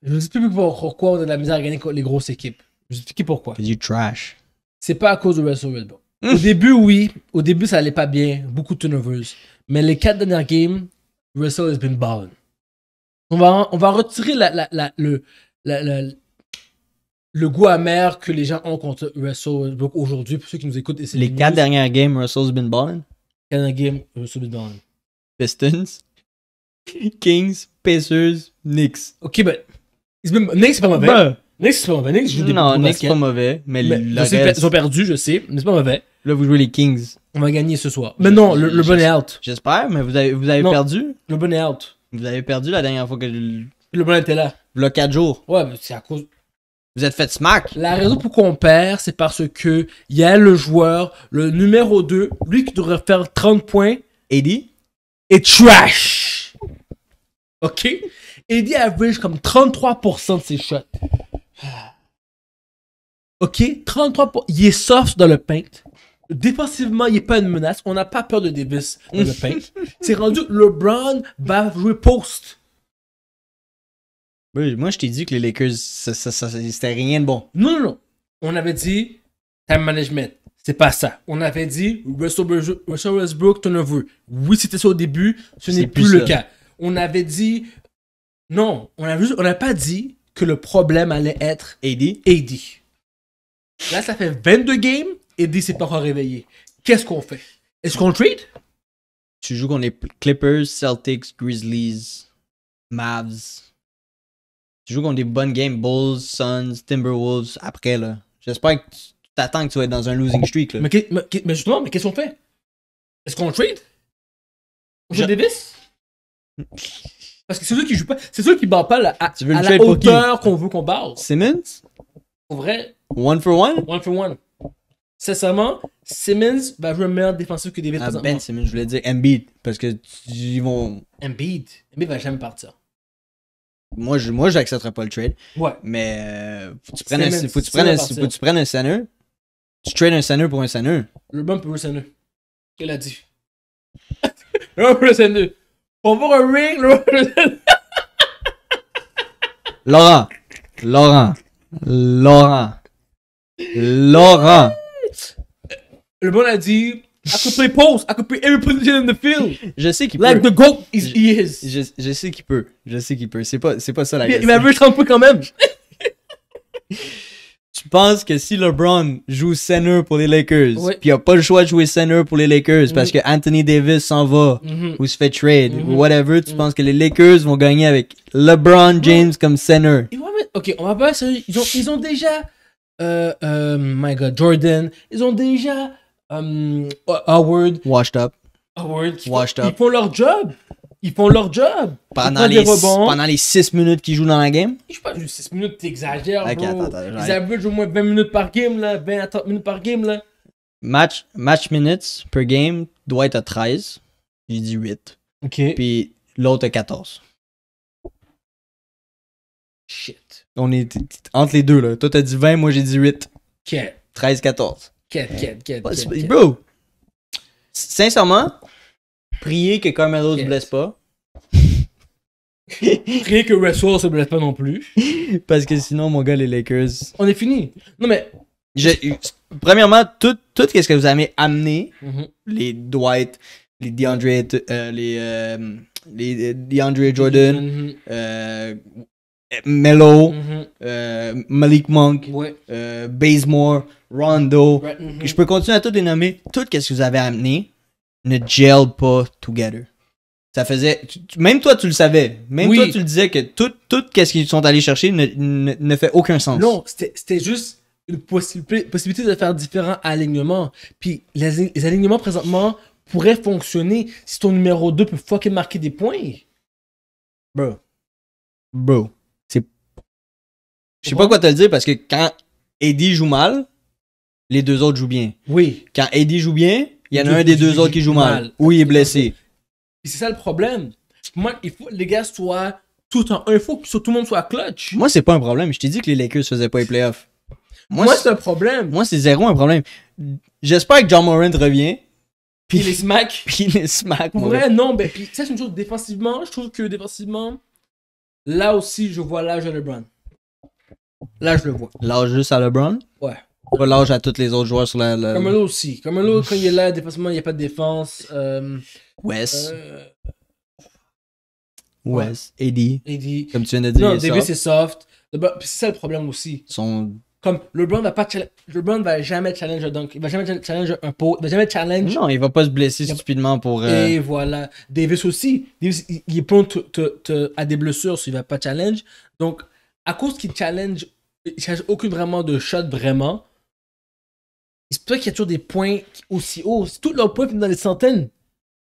Je ne sais plus pourquoi on a de la misère à gagner contre les grosses équipes. Je sais plus pourquoi. C'est du trash. C'est pas à cause de Russell au hmm. début, oui. Au début, ça allait pas bien. Beaucoup de turnovers. Mais les quatre dernières games, Russell has been balling. On va, on va retirer la, la, la, le, le goût amer que les gens ont contre Russell aujourd'hui. Pour ceux qui nous écoutent, les quatre dernières games, Russell's been balling. Quatre dernières games, Russell's been balling. Pistons, [LAUGHS] Kings, Pacers, Knicks. Ok, mais. Ben, Knicks, c'est pas mauvais. Ben, Knicks, c'est pas mauvais. Non, c'est pas mauvais. Mais, ils perdu, je sais, mais c'est pas mauvais. Là, vous jouez les Kings. On va gagner ce soir. Mais non, le, le bon est out. J'espère, mais vous avez, vous avez perdu. Le bon est out. Vous avez perdu la dernière fois que. Le, le bon était là. Le 4 jours. Ouais, mais c'est à cause. Vous êtes fait smack. La raison pour qu'on perd, c'est parce que il y a le joueur, le numéro 2, lui qui devrait faire 30 points. Eddie. Et trash. OK? Eddie average comme 33% de ses shots. [SIGHS] OK, 33 points Il est soft dans le paint. Défensivement, il n'est pas une menace. On n'a pas peur de Davis dans le paint. [LAUGHS] C'est rendu LeBron va jouer post. moi, je t'ai dit que les Lakers, ça, c'était rien de bon. Non, non, non. On avait dit time management. C'est pas ça. On avait dit Russell, Westbrook, ton Oui, c'était ça au début. Ce n'est plus, le cas. On avait dit. Non, on n'a pas dit que le problème allait être AD. AD. Là, ça fait 22 games, AD s'est pas encore réveillé. Qu'est-ce qu'on fait? Est-ce qu'on trade? Tu joues contre est Clippers, Celtics, Grizzlies, Mavs. Tu joues contre des bonnes games, Bulls, Suns, Timberwolves, après, là. J'espère que tu t'attends que tu vas dans un losing streak, là. Mais, justement, mais qu'est-ce qu'on fait? Est-ce qu'on trade? joue des Davis? Hmm. Parce que c'est eux qui jouent pas, c'est ceux qui battent pas la, à, la hauteur qu'on veut qu'on barre. Simmons? En vrai. One for one? One for one. Sincèrement, Simmons va jouer meilleur défensif que David. Ah, ben Simmons, je voulais dire Embiid, parce que ils vont. Embiid, Embiid va jamais partir. Moi, je, moi, pas le trade. Ouais. Mais euh, faut que tu prennes un, faut tu prennes tu Tu trades un center pour un center. Le bon pour le center. Qu'elle a dit. le [LAUGHS] bon pour le on va un ring, [LAUGHS] Laurent. Laurent. Laurent. Laurent. Le bon a dit I could play post. I could play every position in the field. Je sais qu'il peut. Like the goat is, he is. E je, je sais qu'il peut. Je sais qu'il peut. C'est pas, c'est pas ça la question. Il m'a 30 tremper quand même. [LAUGHS] tu penses que si LeBron joue center pour les Lakers, puis il a pas le choix de jouer center pour les Lakers parce mm-hmm. que Anthony Davis s'en va mm-hmm. ou se fait trade ou mm-hmm. whatever, tu penses que les Lakers vont gagner avec LeBron James comme center. ok, on va pas ils ont, ils déjà euh, euh, my God Jordan, ils ont déjà euh, Howard washed up. Howard washed up. Ils font leur job. Ils font leur job. Pendant, les, pendant les 6 minutes qu'ils jouent dans la game? Je sais pas, 6 minutes, t'exagères. Okay, Attends, attends, Ils averagent au moins 20 minutes par game, là. 20 à 30 minutes par game, là. Match, match minutes per game doit être à 13. J'ai dit 8. OK. Puis l'autre à 14. Shit. On est entre les deux, là. Toi, t'as dit 20, moi, j'ai dit 8. 13, 14. Quête, quête, quête. Bro! Sincèrement, Priez que Carmelo ne se blesse pas. [LAUGHS] Priez que ne se blesse pas non plus. Parce que sinon, mon gars, les Lakers. On est fini. Non, mais. premièrement, tout, tout ce que vous avez amené, mhm. les Dwight, les DeAndre, les, Jordan, Malik Monk, euh, Bazemore, Rondo. Mhm. je peux continuer à tout dénommer, Tout ce que vous avez amené, ne gel pas together. Ça faisait. même toi, tu le savais. Même toi, tu le disais que tout, tout ce qu'ils sont allés chercher ne, ne, fait aucun sens. Non, c'était juste une possibilité de faire différents alignements. Puis les, alignements présentement pourraient fonctionner si ton numéro 2 peut fucking marquer des points. Bro. Bro. C'est. Je sais pas quoi te le dire parce que quand Eddie joue mal, les deux autres jouent bien. Oui. Quand Eddie joue bien, il y en a un des deux autres qui joue mal. Ou il est blessé. c'est ça le problème. Moi, il faut les gars soient tout en un. faut que tout le monde soit clutch. Moi, c'est pas un problème. Je t'ai dit que les Lakers faisaient pas les playoffs. Moi, c'est un problème. Moi, c'est zéro un problème. J'espère que John Morant revient. Puis les smack. [LAUGHS] Puis les smack. Ouais, non, mais ça, c'est une chose défensivement. Je trouve que défensivement, là aussi, je vois l'âge à LeBron. Là, je le vois. L'âge juste à LeBron Ouais relâche à tous les autres joueurs sur la. la... Comme l'autre aussi. Comme l'autre, quand il est là, dépassement, il n'y a pas de défense. Euh, Wes. Euh, Wes. Eddie. Eddie. Comme tu viens de dire. Non, Davis début, c'est soft. Puis c'est ça le problème aussi. Son... Comme LeBron va pas LeBron va jamais challenge un dunk, il va jamais challenge un pot, il va jamais challenge. Non, il va pas se blesser stupidement pour. Euh, Et voilà. Davis aussi. Davis, il, prend est te à des blessures s'il va pas challenge. Donc, à cause qu'il challenge, il ne cherche aucune vraiment de shot vraiment, c'est pour ça qu'il y a toujours des points aussi hauts. C'est tout leurs points dans les centaines.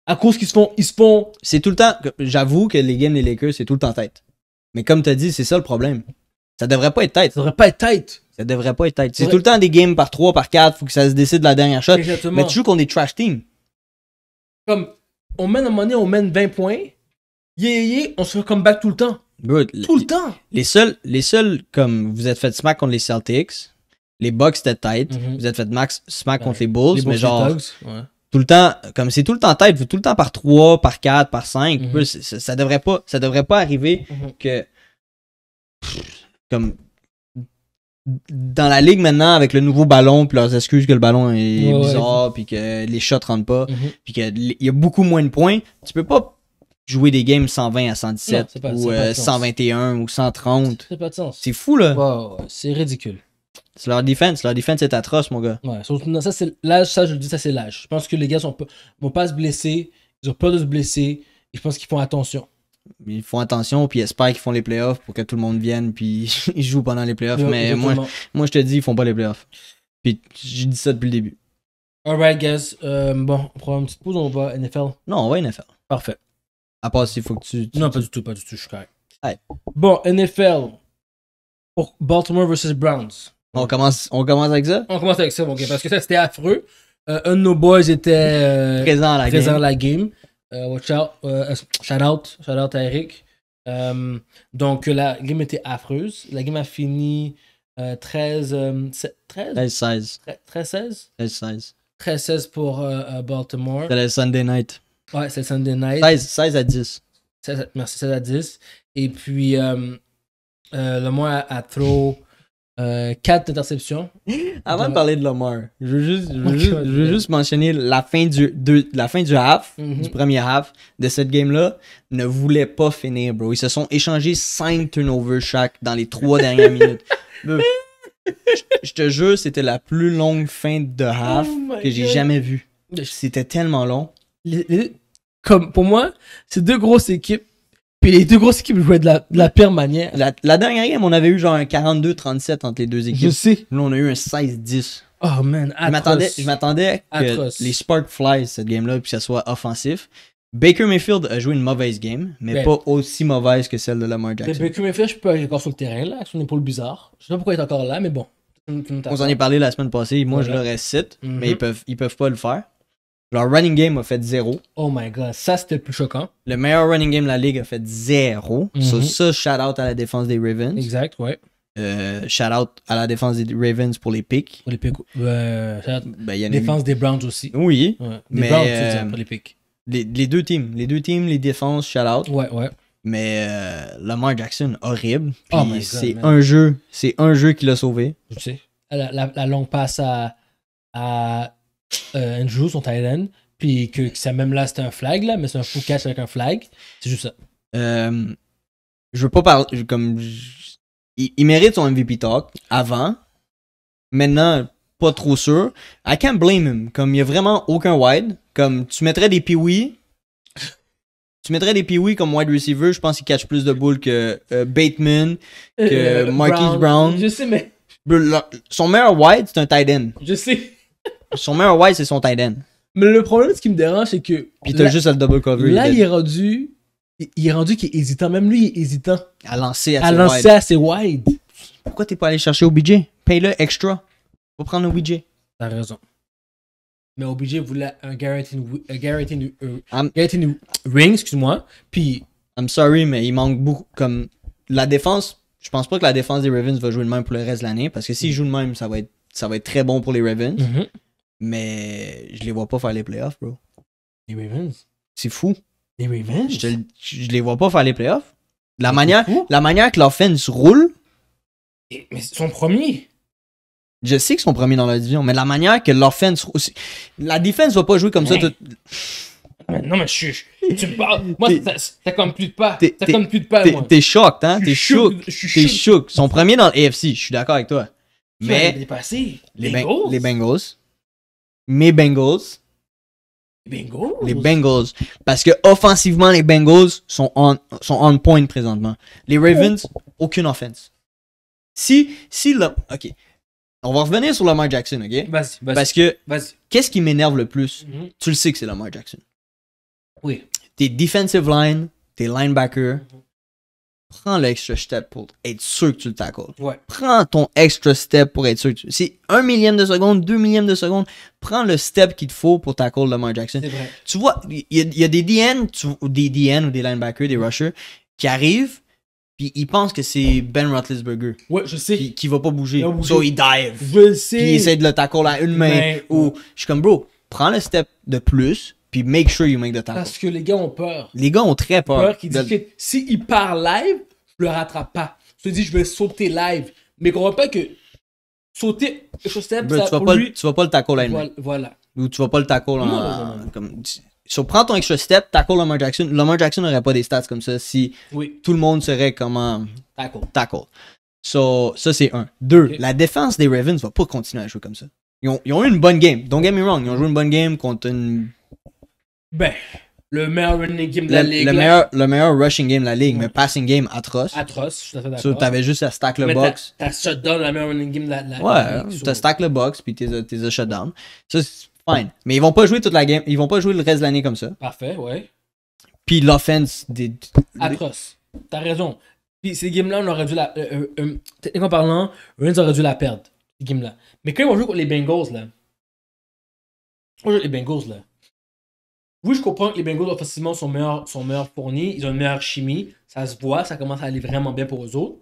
À cause qu'ils se font. Ils se font. C'est tout le temps. J'avoue que les games les Lakers, c'est tout le temps tête. Mais comme tu as dit, c'est ça le problème. Ça devrait pas être tête. Ça devrait pas être tête. Ça devrait pas être tête. C'est tout le temps des games par 3, par 4, faut que ça se décide la dernière shot. Mais tu joues qu'on est trash team. Comme on mène un money, on mène 20 points. Yeah, yeah, on se fait comeback tout le temps. tout le temps. Les seuls, les seuls, comme vous êtes fait smack contre les Celtics, les Bucks c'était tight. Mhm. Vous êtes fait max smack contre les Bulls, mais genre tout le temps, comme c'est tout le temps tête, vous tout le temps par 3, par 4, par 5, mhm. ça, devrait pas, ça devrait pas arriver mhm. que comme dans la ligue maintenant avec le nouveau ballon puis leurs excuses que le ballon est bizarre puis que les shots rentrent pas puis qu'il y a beaucoup moins de points, tu peux pas jouer des games 120 à 117 ou 121 euh, ou 130. C'est fou là. c'est ridicule. C'est leur défense. Leur défense est atroce, mon gars. Ouais, ça, c'est l'âge. Ça, je le dis, ça, c'est l'âge. Je pense que les gars ne vont pas se blesser. Ils ont peur de se blesser. Et je pense qu'ils font attention. Ils font attention, puis ils espèrent qu'ils font les playoffs pour que tout le monde vienne, puis [LAUGHS] ils jouent pendant les playoffs. mais moi, moi, je te dis, ils font pas les playoffs. Puis j'ai dit ça depuis le début. Alright, guys. Euh, bon, on prend une petite pause, on va NFL. Non, on va NFL. Parfait. À part s'il faut que tu, Non, pas du tout, pas du tout, je suis correct. Bon, NFL. Pour Baltimore versus Browns. On commence, avec ça? On commence avec ça, ok, parce que ça, c'était affreux. Euh, un de nos boys était euh, présent à la game. Euh, shout out, shout out à Eric. donc, la game était affreuse. La game a fini 13, 13, 13, 16. 13, 16? 13, 16. 13, 16 pour Baltimore. C'était le Sunday night. Ouais, c'est le Sunday night. 16, 16 à 10. merci, 16 à 10. Et puis, le mois à, throw... Euh, quatre 4 interceptions. Avant de, parler de Lamar, je veux juste, je veux juste, juste mentionner la fin du, de, la fin du half, mhm. du premier half de cette game-là, ne voulait pas finir, bro. Ils se sont échangés 5 turnovers chaque dans les 3 dernières minutes. [LAUGHS] je, te jure, c'était la plus longue fin de half oh que j'ai jamais vue. C'était tellement long. comme pour moi, ces deux grosses équipes puis les deux grosses équipes jouaient de la, pire manière. La, dernière game, on avait eu genre un 42-37 entre les deux équipes. Je sais. Là, on a eu un 16-10. Oh man, Je m'attendais, que les spark fly cette game-là puis que ça soit offensif. Baker Mayfield a joué une mauvaise game, mais ben. pas aussi mauvaise que celle de Lamar Jackson. Baker Mayfield, je peux aller encore sur le terrain, là, avec son épaule bizarre. Je sais pas pourquoi il est encore là, mais bon. On s'en est parlé la semaine passée. Moi, je le récite, mais mhm. ils peuvent, ils peuvent pas le faire. Leur running game a fait zéro. Oh my god, ça c'était plus choquant. Le meilleur running game de la ligue a fait zéro. C'est mhm. Ça, shout out à la défense des Ravens. Exact, ouais. Euh, shout out à la défense des Ravens pour les picks. Pour les picks. Euh, y défense des Browns aussi. Oui. Browns, euh, pour les picks. Les, deux teams. Les deux teams, les défenses, shout out. Ouais, ouais. Mais euh, Lamar Jackson, horrible. Oh c'est un jeu. C'est un jeu qui l'a sauvé. Je sais. La, longue passe à un euh, Andrew, son tight end, puis que, ça même là, c'était un flag, là, mais c'est un full catch avec un flag. C'est juste ça. Euh, je veux pas parler. Comme, il, mérite son MVP talk avant. Maintenant, pas trop sûr. I can't blame him. Comme, il y a vraiment aucun wide. Comme, tu mettrais des piwi, Tu mettrais des piwi comme wide receiver. Je pense qu'il catch plus de boules que euh, Bateman, que Marquis Brown. Brown. Je sais, mais. Son meilleur wide, c'est un tight end. Je sais. Son meilleur wide, c'est son tight end. Mais le problème, ce qui me dérange, c'est que. Puis t'as juste le double cover. Là, il est rendu. Il est rendu qu'il est hésitant. Même lui, il est hésitant. À lancer à, à lancer wide. wide. Pourquoi t'es pas allé chercher OBJ Paye-le extra. Faut prendre OBJ. T'as raison. Mais OBJ voulait un guaranteed, un euh, ring, excuse-moi. Puis. I'm sorry, mais il manque beaucoup. Comme la défense, je pense pas que la défense des Ravens va jouer le même pour le reste de l'année. Parce que s'ils mm. jouent le même, ça va, être, ça va être très bon pour les Ravens. Mm-hmm. Mais je les vois pas faire les playoffs, bro. Les Ravens? C'est fou. Les Ravens? Je, je, les vois pas faire les playoffs. La, manière, la manière que l'offense roule. mais ils sont premiers. Je sais qu'ils sont premiers dans la division, mais la manière que l'offense. La défense va pas jouer comme ça. non, mais je Tu me parles. Moi, t'as comme plus de pas. T'as comme plus de pas. T'es choqué, hein? T'es choqué. T'es choqué. Ils sont premiers dans l'AFC, je suis d'accord avec toi. Mais. Ben- les, Bengals mes Bengals. Les Bengals? Les Bengals. Parce que offensivement, les Bengals sont on, sont on point présentement. Les Ravens, oh. aucune offense. Si, si OK. On va revenir sur Lamar Jackson, OK? Vas-y, vas-y. Parce que, qu'est-ce qui m'énerve le plus? Mm-hmm. Tu le sais que c'est Lamar Jackson. Oui. T'es defensive line, t'es linebackers. Mm-hmm prends l'extra step pour être sûr que tu le tackles. Prends ton extra step pour être sûr que tu. C'est un millième de seconde, deux millièmes de seconde. Prends le step qu'il te faut pour tackle Lamar Jackson. C'est Vrai. Tu vois, il y, a des DN, des DN ou des linebackers, des rushers qui arrivent. Puis ils pensent que c'est Ben Roethlisberger. Ouais, je sais. Qui, qui va pas bouger. Donc, so il dive. Je sais. Puis il essaie de le tackle à une main. Ou je suis comme, bro, prends le step de plus puis make sure you make the tackle. Parce que les gars ont peur. Les gars ont très peur. Peur qu'ils disent que s'ils live, je le rattrape pas. Je te dis, je vais sauter live. Mais voit pas que sauter step, ça, tu, vas tu vas pas le tackle line. Voilà, voilà. Ou tu vas pas le tackle en. prends ton extra step, tackle Lamar Jackson. Lamar Jackson n'aurait pas des stats comme ça si tout le monde serait comment. Tackle. Tackle. So, ça, c'est un. Deux, la défense des Ravens va pas continuer à jouer comme ça. Ils ont, ils ont eu une bonne game. Don't get me wrong. Ils ont joué une bonne game contre une ben, le meilleur running game de la ligue. Le meilleur, le meilleur rushing game de la ligue, mais passing game atroce. Atroce, je suis d'accord. So, t'avais juste à stack le mais box. T'as shutdown le meilleur running game de la, ligue. ouais, tu as stack le box, puis t'es a shutdown. Ça, c'est fine. Mais ils vont pas jouer toute la game, ils vont pas jouer le reste de l'année comme ça. Parfait, ouais. Puis l'offense des. Atroce. T'as raison. Puis ces games-là, on aurait dû la. Euh, euh, euh, techniquement parlant, Ruins aurait dû la perdre, ces games-là. Mais quand ils vont jouer contre les Bengals, là. On joue les Bengals, là. Oui, je comprends que les Bengals facilement sont meilleurs, sont meilleurs fournis, ils ont une meilleure chimie, ça se voit, ça commence à aller vraiment bien pour eux autres.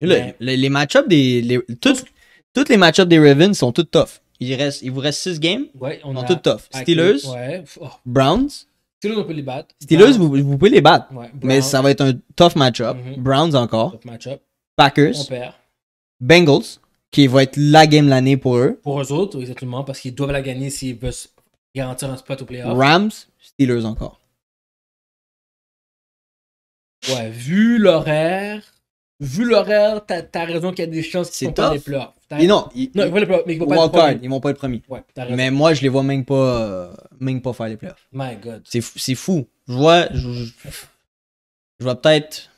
les match-ups des. toutes, les match-ups des Ravens sont toutes tough. Il, reste, il vous reste 6 games. Ouais, on a... toutes tough. Steelers, ouais. Oh. Browns. Steelers, on peut les battre. Steelers, vous, pouvez les battre. mais ça va être un tough match-up. Mhm. Browns encore. Match Packers. Bengals, qui va être la game l'année pour eux. Pour eux autres, exactement, parce qu'ils doivent la gagner s'ils veulent garantir un spot au playoff. Rams, Steelers encore. Ouais, vu l'horaire, vu l'horaire, t'as raison qu'il y a des chances qu'ils ne vont pas les playoffs. Mais non, ils, non, vont les playoffs, ils vont pas être premiers. vont pas être premiers. mais moi, je les vois même pas, même pas faire les playoffs. My God. C'est fou, fou. Je vois, je, je vois peut-être.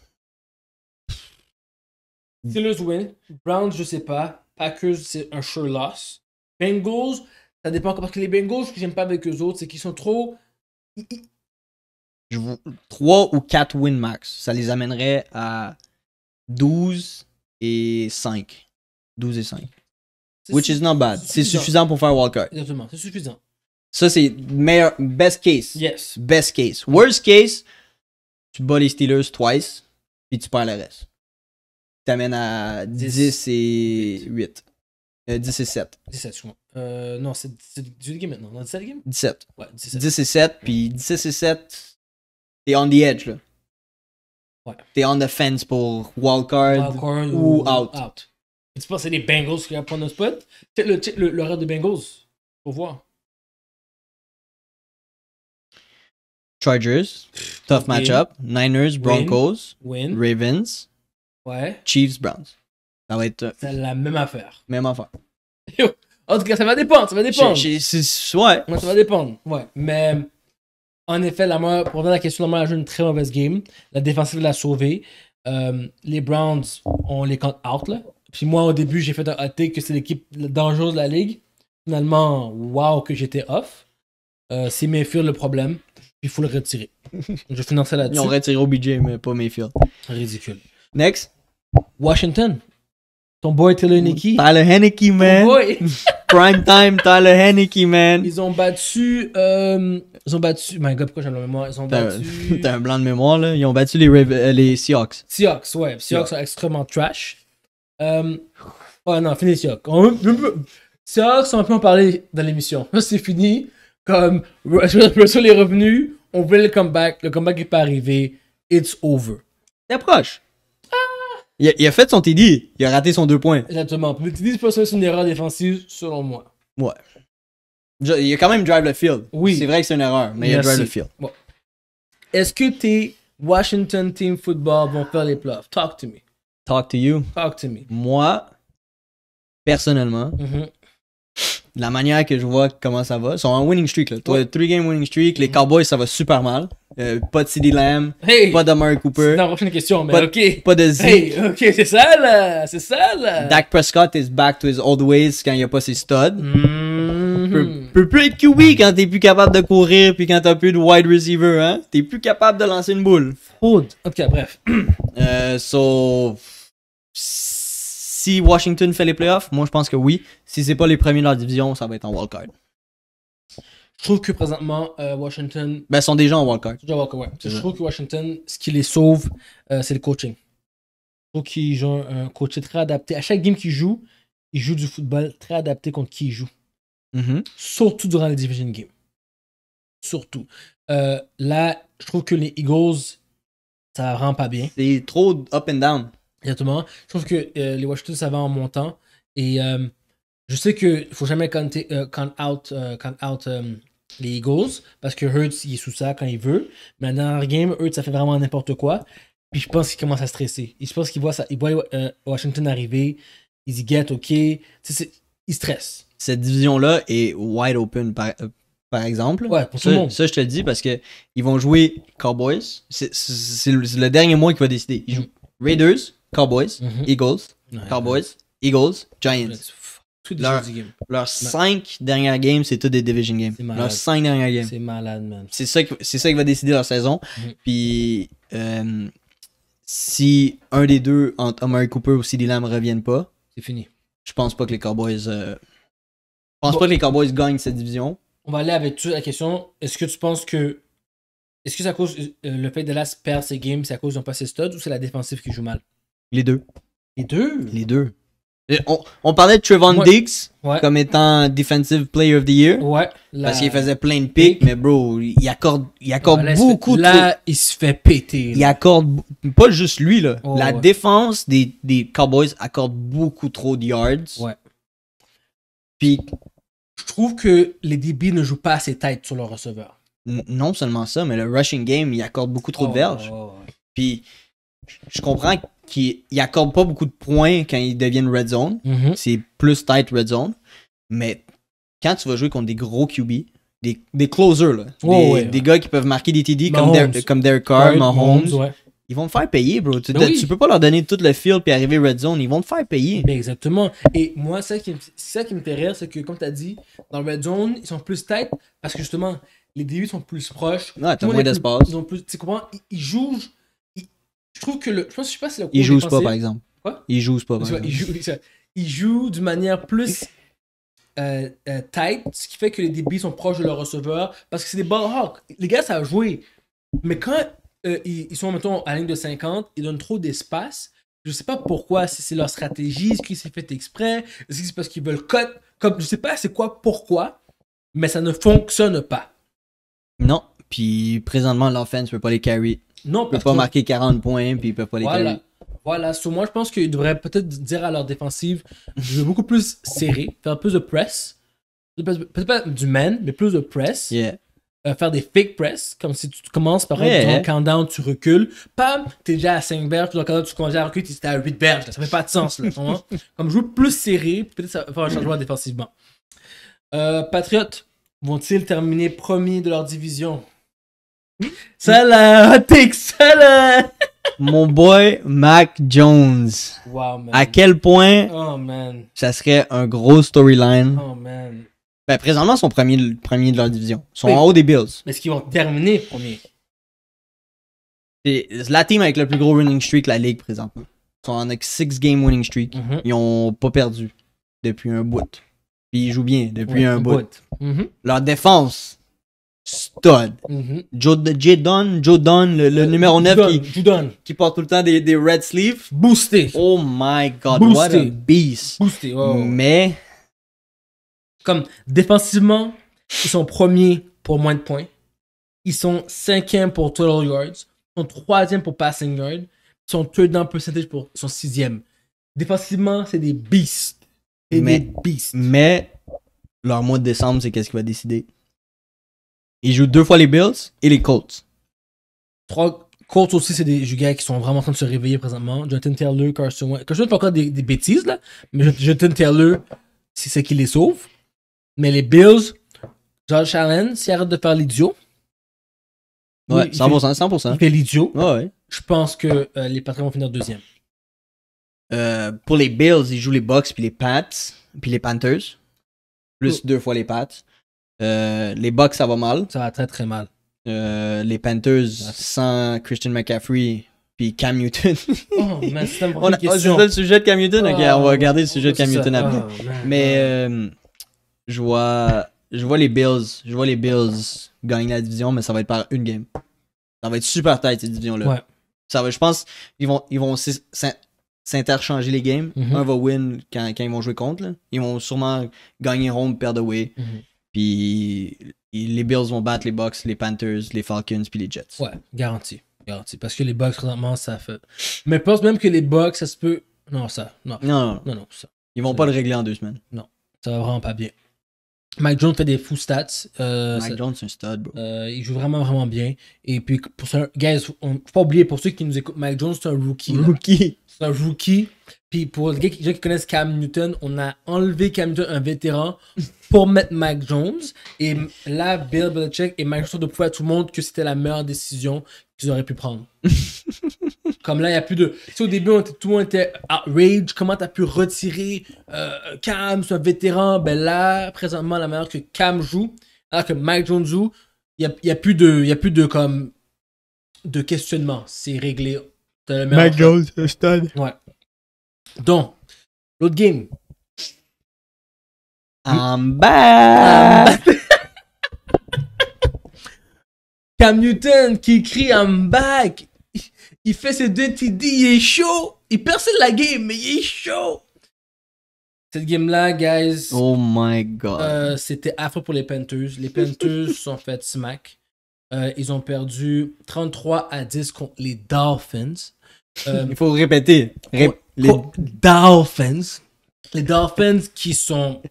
Steelers win. Browns, je sais pas. Packers, c'est un sure loss. Bengals, ça dépend encore parce que les Bengals, ce que j'aime pas avec eux autres, c'est qu'ils sont trop. 3 ou 4 win max. Ça les amènerait à 12 et 5. 12 et 5. Which is not bad. C'est suffisant pour faire Walker. Exactement, c'est suffisant. Ça, c'est meilleur, best case. Yes. Best case. Worst case, tu bats les Steelers twice, puis tu perds le reste. Tu t'amènes à 10, et 8. 10 euh, et 7. 17, excuse euh, non, c'est 18 games maintenant. Non, 17 games 17. Ouais, 17. 10 et 7, puis 16 et 7, t'es on the edge, là. Ouais. T'es on the fence pour wildcard, ou, out. out. Tu penses c'est les Bengals qui vont prendre un spot peut le, le, le des Bengals, pour voir. Chargers, tough matchup. Niners, Broncos, Win. Ravens, ouais. Chiefs, Browns. Ça va être. Euh, c'est la même affaire. Même affaire. [LAUGHS] En tout cas, ça va dépendre, ça va dépendre. ouais. Moi, Ça va dépendre, ouais. Mais en effet, la moi, pour revenir à la question, la moi, a joué une très mauvaise game. La défensive l'a sauvée. Euh, les Browns, ont les compte out, là. Puis moi, au début, j'ai fait un hot que c'est l'équipe dangereuse de la ligue. Finalement, waouh, que j'étais off. Euh, c'est Mayfield le problème. il faut le retirer. [LAUGHS] Je finançais là-dessus. Ils ont retiré OBJ, mais pas Mayfield. Ridicule. Next. Washington. Ton boy Tyler t'as Tyler Henneke, man. [LAUGHS] Prime time, Tyler Henneke, man. Ils ont battu. Euh, ils ont battu. My God, pourquoi j'ai un blanc de mémoire Ils ont battu. [LAUGHS] T'as un blanc de mémoire, là. Ils ont battu les, euh, Seahawks. Seahawks, ouais. Seahawks sont extrêmement trash. Euh... Ouais, non, fini Seahawks. Seahawks, on peut en parler dans l'émission. [LAUGHS] C'est fini. Comme Russell est revenu, on veut le comeback. Le comeback n'est pas arrivé. It's over. proche. Il a, fait son TD, il a raté son deux points. Exactement. Le TD, c'est pas ça, c'est une erreur défensive, selon moi. Ouais. il a quand même drive le field. Oui. C'est vrai que c'est une erreur, mais il a drive le field. Bon. Est-ce que tes Washington Team Football vont faire les playoffs? Talk to me. Talk to you. Talk to me. Moi, personnellement, mm-hmm. la manière que je vois comment ça va, ils sont en winning streak. Là. Ouais. game winning streak. Les Cowboys, ça va super mal. Euh, pas de CeeDee Lamb, pas de Murray Cooper. Non, prochaine question, mais pas, de Z. Hey, ok, c'est ça là, c'est ça là. Dak Prescott is back to his old ways quand il n'y a pas ses studs. Mm-hmm. Peut, plus être QB quand t'es plus capable de courir puis quand t'as plus de wide receiver, hein. T'es plus capable de lancer une boule. Food. Ok, bref. [CLEARS THROAT] Euh, so. Si Washington fait les playoffs, moi je pense que oui. Si c'est pas les premiers de la division, ça va être en wildcard trouve que présentement, euh, Washington. Ben, sont déjà en wildcard. Déjà ouais. Je trouve que Washington, ce qui les sauve, euh, c'est le coaching. Je qu'ils ont un coach très adapté. À chaque game qu'ils jouent, ils jouent du football très adapté contre qui ils jouent. Mm-hmm. Surtout durant les division games. Surtout. Euh, là, je trouve que les Eagles, ça rend pas bien. C'est trop up and down. Exactement. Je trouve que les Washington, ça va en montant. Et je sais qu'il faut jamais count, out, uh, out les Eagles, parce que Hurts, il est sous ça quand il veut. Mais dans le game, Hurts, ça fait vraiment n'importe quoi. Puis je pense qu'il commence à stresser. il je pense qu'il voit, ça, il voit euh, Washington arriver. Il y get, ok. Il stresse. Cette division-là est wide open, par, euh, par exemple. Ouais, pour ça, tout le monde. Ça, je te le dis parce que ils vont jouer Cowboys. C'est le, le, dernier mois qui va décider. Ils jouent mm. Raiders, Cowboys, mm-hmm. Eagles, Cowboys, Eagles, Giants. Leurs cinq dernières games, c'est tout des division games. Leurs cinq dernières games. C'est malade, C'est ça, qui, va décider leur saison. Mm-hmm. Puis, euh, si un des deux, entre Amari Cooper ou CD Lamb, reviennent pas, c'est fini. Je pense pas que les Cowboys. Euh, pense pas que les Cowboys gagnent cette division. On va aller avec toute la question. Est-ce que tu penses que. Est-ce que ça cause. Euh, le fait de l'As perd ses games, c'est à cause d'un passé pas ou c'est la défensive qui joue mal Les deux. Les deux Les deux. On, parlait de Trevon Diggs comme étant Defensive Player of the Year. Parce qu'il faisait plein de picks, mais bro, il accorde, il accorde beaucoup là, de. Là, il se fait péter. Il accorde. Pas juste lui, là. la défense des, des, Cowboys accorde beaucoup trop de yards. Ouais. Puis. Je trouve que les DB ne jouent pas assez tête sur le receveur. non seulement ça, mais le rushing game, il accorde beaucoup trop de verges. Puis, je comprends que qui il pas beaucoup de points quand ils deviennent red zone. Mhm. C'est plus tight red zone. Mais quand tu vas jouer contre des gros QB, des, des closers, des, gars qui peuvent marquer des TD comme, Derek Carr, Mahomes, ils vont te faire payer, bro. Ben tu, peux pas leur donner tout le field puis arriver red zone. Ils vont te faire payer. Ben, exactement. Et moi, ça qui, ça qui me c'est que, comme tu as dit, dans red zone, ils sont plus tight parce que justement, les débuts sont plus proches. Ouais, t'as moins d'espace. Ils, tu comprends, ils, ils je trouve que le. Je, pense, je sais pas si joue pas, par exemple. Quoi Il joue pas. Par exemple. Ils jouent il de manière plus euh, euh, tight, ce qui fait que les débits sont proches de leur receveur parce que c'est des ball Les gars, ça a joué. Mais quand euh, ils, sont, mettons, à la ligne de 50, ils donnent trop d'espace. Je sais pas pourquoi, si c'est leur stratégie, est-ce qu'ils s'est fait exprès, est c'est parce qu'ils veulent cut. Comme, je sais pas c'est quoi, pourquoi, mais ça ne fonctionne pas. Non, puis présentement, l'offense peut pas les carry non, ne peut pas marquer 40 points, puis ils peuvent pas les voilà. Voilà, sur moi, je pense qu'ils devraient peut-être dire à leur défensive je veux beaucoup plus serré, faire plus de press. Peut-être pas du man, mais plus de press. Euh, faire des fake press, comme si tu commences par un countdown, tu recules. Pam, t'es déjà à 5 berges, puis dans le tu commences à reculer, t'es à 8 berges. ça fait pas de sens. Là, [LAUGHS] comme jouer plus serré, peut-être ça va faire un changement défensivement. Euh, Patriotes vont-ils terminer premier de leur division Salah, take Mon boy Mac Jones. À quel point oh, ça serait un gros storyline. Oh, man. Ben, présentement, son premier, premier de leur division. Ils sont en haut des Bills. Mais est-ce qu'ils vont terminer premier? C'est la team avec le plus gros winning streak la ligue présentement. Ils sont en 6 game winning streak. Mm-hmm. Ils ont pas perdu depuis un bout. Puis ils jouent bien depuis un, bout. Mm-hmm. Leur défense stud. Mhm. Joe, le, euh, numéro 9 qui, qui, porte tout le temps des, des red sleeves. Boosté. Oh my god, Boosté. what a beast. Boosté, Mais. Comme défensivement, ils sont premiers pour moins de points. Ils sont cinquièmes pour total yards. Ils sont troisièmes pour passing yards. Ils sont third down percentage pour son sixième. Défensivement, c'est des beasts. mais, des beasts. Mais leur mois de décembre, c'est qu'est-ce qui va décider. Il joue deux fois les Bills et les Colts. Trois Colts aussi, c'est des gars qui sont vraiment en train de se réveiller présentement. Jonathan Taylor, Carson Wentz. Carson fait pas encore des, bêtises, là. Mais Jonathan Taylor, c'est ce qui les sauve. Mais les Bills, Josh Allen, s'il arrête de faire l'idiot. Ouais, 100%, Il fait l'idiot. Je pense que euh, les Patriots vont finir deuxième. Euh, pour les Bills, ils jouent les Bucks puis les Pats puis les Panthers. Plus oh. deux fois les Pats. Euh, les Bucks, ça va mal. Ça va très très mal. Euh, les Panthers sans Christian McCaffrey puis Cam Newton. [LAUGHS] oh, mais c'est on oh, le sujet de Cam Newton. on va oh, regarder le sujet de oh, Cam Newton après. Mais euh, je vois, je vois les Bills, je vois les Bills gagner la division, mais ça va être par une game. Ça va être super tight cette division là. Ouais. Ça je pense, ils vont, ils vont s'interchanger les games. Mm-hmm. Un va win quand, ils vont jouer contre. Là. Ils vont sûrement gagner home, perdre away. Mm-hmm. Puis les Bills vont battre les Bucks, les Panthers, les Falcons, puis les Jets. Ouais, garanti. Garanti. Parce que les Bucks, présentement, ça fait. Mais pense même que les Bucks, ça se peut. Non, ça. Non, non, non. non, ça. Ils vont pas le régler en deux semaines. Non, ça va vraiment pas bien. Mike Jones fait des fous stats. Euh, Mike Jones, c'est un stud, bro. Euh, il joue vraiment, vraiment bien. Et puis, pour ça, guys, on faut pas oublier, pour ceux qui nous écoutent, Mike Jones, c'est un rookie. Rookie un rookie. Puis pour les gens qui connaissent Cam Newton, on a enlevé Cam Newton, un vétéran, pour mettre Mac Jones. Et là, Bill Belichick et Mike Jones ont prouver à tout le monde que c'était la meilleure décision qu'ils auraient pu prendre. [LAUGHS] Comme là, il n'y a plus de. Si au début, tout le monde était outrage. Comment tu as pu retirer euh, Cam, ce vétéran Ben là, présentement, la manière que Cam joue, alors que Mike Jones joue, il n'y a, y a, plus de, y a plus de, comme, de questionnement. C'est réglé Ouais. Donc, l'autre game. I'm back! [LAUGHS] Cam Newton qui crie I'm back! Il fait ses deux TD, il est chaud! Il perce la game, mais il est chaud! Cette game-là, guys. Oh my god. Euh, c'était affreux pour les Panthers. Les Panthers [LAUGHS] sont fait smack. Euh, ils ont perdu 33 à 10 contre les Dolphins. Euh, Il faut répéter. les Dolphins. Les Dolphins qui sont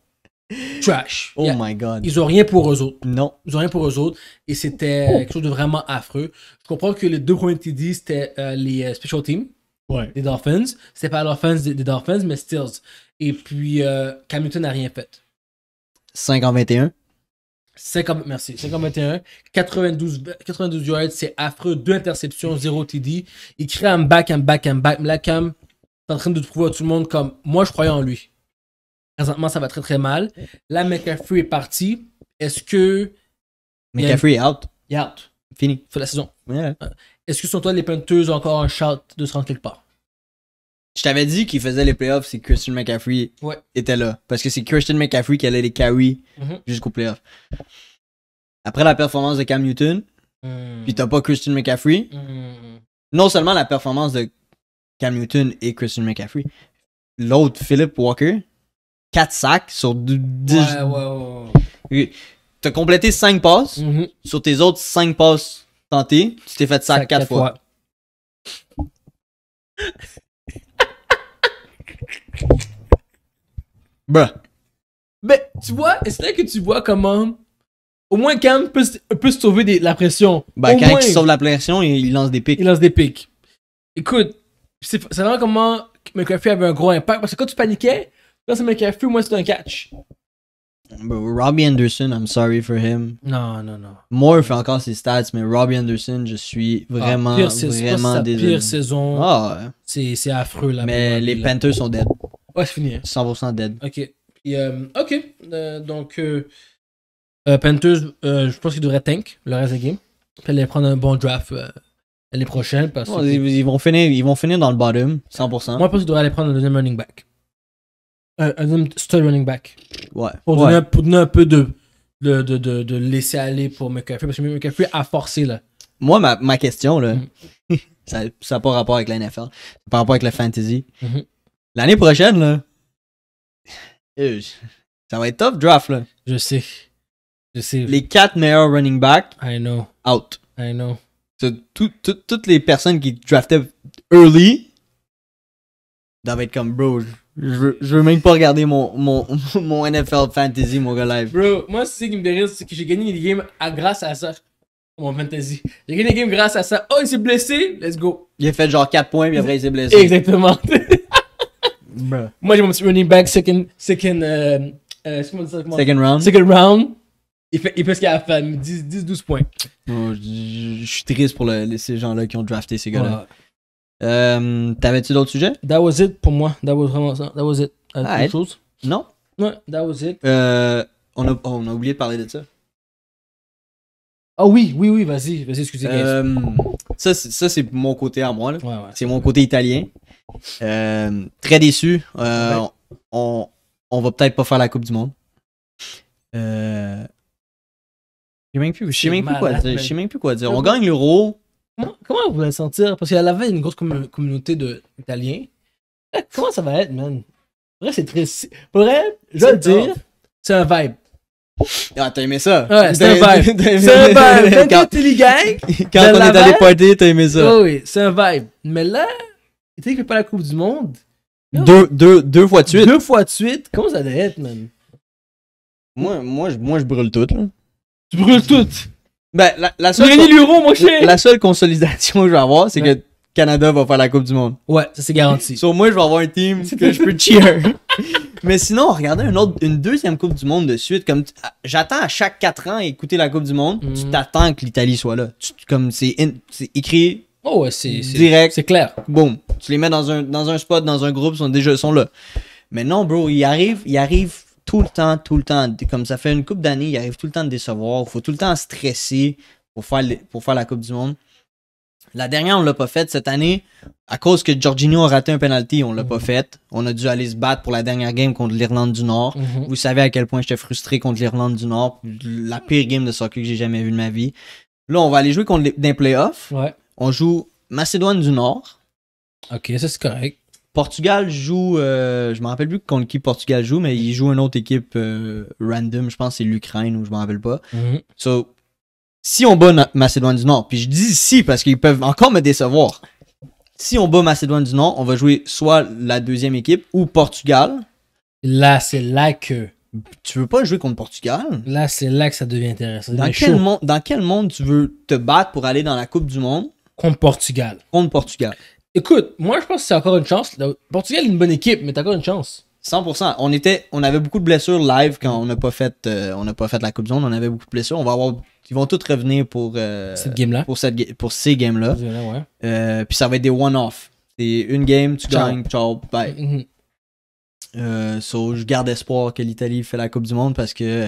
trash. Oh my god. Ils ont rien pour eux autres. Non. Ils ont rien pour eux autres. Et c'était euh, quelque chose de vraiment affreux. Je comprends que les deux premiers TD, c'était euh, les special teams. Ouais. Les Dolphins. C'était pas l'offense des, des, Dolphins, mais Stills. Et puis, euh, n'a rien fait. 5 en 21. 50, merci, 21 92, 92 yards, c'est affreux, deux interceptions, 0 TD. Il crée un back, un back, un back. cam est en train de trouver tout le monde comme moi, je croyais en lui. Présentement, ça va très très mal. Là, McAfee est parti. Est-ce que. McCaffrey est out. Il est out. Fini. c'est la saison. Euh, est-ce que sur toi les penteuses ont encore un shot de se rendre quelque part? Je t'avais dit qu'il faisait les playoffs si Christian McCaffrey ouais. était là. Parce que c'est Christian McCaffrey qui allait les carry playoff. Mm-hmm. jusqu'aux playoffs. Après la performance de Cam Newton, mm. puis t'as pas Christian McCaffrey. Mm. Non seulement la performance de Cam Newton et Christian McCaffrey, l'autre, Philip Walker, 4 sacs sur 10. Ouais, ouais, ouais, T'as complété 5 passes. Mm-hmm. Sur tes autres 5 passes tentées, tu t'es fait sac 4 fois. [LAUGHS] Bruh. Ben. Mais ben, tu vois, c'est là que tu vois comment. Au moins, Cam peut, peut sauver la pression. Bah quand il sauve la pression, et il lance des pics. Il lance des pics. Écoute, c'est vraiment comment McAfee avait un gros impact. Parce que quand tu paniquais, quand c'est McAfee, moi, c'était un catch. Robbie Anderson, I'm sorry for him. Non, non, non. Moore fait encore ses stats, mais Robbie Anderson, je suis vraiment, ah, pire, vraiment sa désolé. pire saison. Ah, ouais. c'est, c'est affreux, là. Mais les Panthers sont dead. Ouais, c'est fini. 100% dead. OK. Euh, OK. Euh, donc, euh, euh Panthers, je pense qu'ils devraient tank le reste de la game. Puis aller prendre un bon draft l'année prochaine. Parce ils, vont finir, ils vont finir dans le bottom, 100%. Moi, je pense qu'ils devraient aller prendre un deuxième running back. Euh, un, un running back. Ouais. Pour, Donner, un peu de, de, de, de, laisser aller pour McCaffrey, parce que McCaffrey a forcé, là. Moi, ma, ma question, là, mhm. [LAUGHS] ça n'a pas rapport avec la NFL, pas rapport avec la fantasy. Mhm. L'année prochaine, là, [SIGHS] euh, ça va être tough draft, là. Je sais. Je sais. Les quatre meilleurs running back I know. Out. I know. toutes les personnes qui draftaient early doivent être comme bro. Je veux, je veux même pas regarder mon, mon, [LAUGHS] mon NFL Fantasy, mon gars live. Bro, moi, ce qui me dérive, c'est que j'ai gagné une game grâce à ça. Mon fantasy. J'ai gagné une games grâce à ça. Oh, il s'est blessé, let's go. Il a fait genre 4 points, puis après il s'est blessé. Exactement. [LAUGHS] Moi, j'ai mon petit running back, second. Second, euh, euh, second round. Second round. Il fait, il ce qu'il a 10-12 points. Oh, je, suis triste pour ces gens-là qui ont drafté ces gars-là. Euh, T'avais-tu d'autres sujets? That was it pour moi. That was vraiment ça. That was it. Euh, ah, autre chose? Non? Non, that was it. Euh, on, a, oh, on a oublié de parler de ça. Ah oh, oui, oui, oui, vas-y, vas-y, excusez moi euh, ça, c'est mon côté à moi. Ouais, ouais. C'est mon côté italien. Euh, très déçu. Euh, on, on va peut-être pas faire la Coupe du Monde. Euh... Je sais même plus, quoi Je sais même plus quoi dire. On gagne l'euro. Comment, vous allez sentir Parce y avait une grosse communauté d'Italiens. Eh, comment ça va être, man Pour c'est très. Pour vrai, je vais le dire, c'est un vibe. Ah, t'as aimé ça? Ouais, c'est un vibe. [LAUGHS] C'est un [LAUGHS] vibe. quand Quand on est allé party, t'as aimé ça. Oh, oui, c'est un vibe. Mais là, tu sais que pas la Coupe du Monde. deux, deux, fois de suite. Deux fois de suite. Comment ça va être, man? Moi, moi, je, moi, je brûle tout, Tu brûles tout? Ben, la, seule. consolidation que je vais avoir, c'est que Canada va faire la Coupe du Monde. Ouais, ça c'est garanti. Sur moi, je vais avoir un team que je peux [LAUGHS] cheer. Mais sinon, regardez autre, une deuxième Coupe du Monde de suite. Comme ah, j'attends à chaque 4 ans écouter la Coupe du Monde, tu mhm. t'attends que l'Italie soit là. comme c'est écrit. Oh c'est direct. C'est clair. Boom. Tu les mets dans un, spot, dans un groupe, sont déjà sont là. Mais non, bro, ils arrivent, ils arrivent tout le temps, tout le temps, comme ça fait une coupe d'années, il arrive tout le temps de décevoir. Il faut tout le temps stresser pour faire, la Coupe du Monde. La dernière, on l'a pas faite cette année à cause que Jorginho a raté un penalty, on l'a pas mhm. faite. On a dû aller se battre pour la dernière game contre l'Irlande du Nord. Mhm. Vous savez à quel point j'étais frustré contre l'Irlande du Nord, la pire game de soccer que j'ai jamais vue de ma vie. Là, on va aller jouer contre les, playoffs. On joue Macédoine du Nord. Ok, c'est correct. Portugal joue, euh, je me rappelle plus contre qui Portugal joue, mais il joue une autre équipe euh, random, je pense c'est l'Ukraine ou je me rappelle pas. Mhm. So, si on bat Macédoine du Nord, puis je dis si parce qu'ils peuvent encore me décevoir. Si on bat Macédoine du Nord, on va jouer soit la deuxième équipe ou Portugal. Là, c'est là que. Tu veux pas jouer contre Portugal? Là, c'est là que ça devient intéressant. Dans quel, monde, dans quel monde tu veux te battre pour aller dans la Coupe du Monde? Contre Portugal. Contre Portugal. Écoute, moi je pense que c'est encore une chance. Le Portugal est une bonne équipe, mais t'as encore une chance. 100%. On, était, on avait beaucoup de blessures live quand on n'a pas, fait, euh, pas fait la Coupe du Monde. On avait beaucoup de blessures. On va avoir, ils vont tous revenir pour, euh, cette game -là. pour, ces games-là. Euh, puis ça va être des one-off. C'est une game, tu gagnes, ciao, bye. Mm-hmm. je garde espoir que l'Italie fait la Coupe du Monde parce que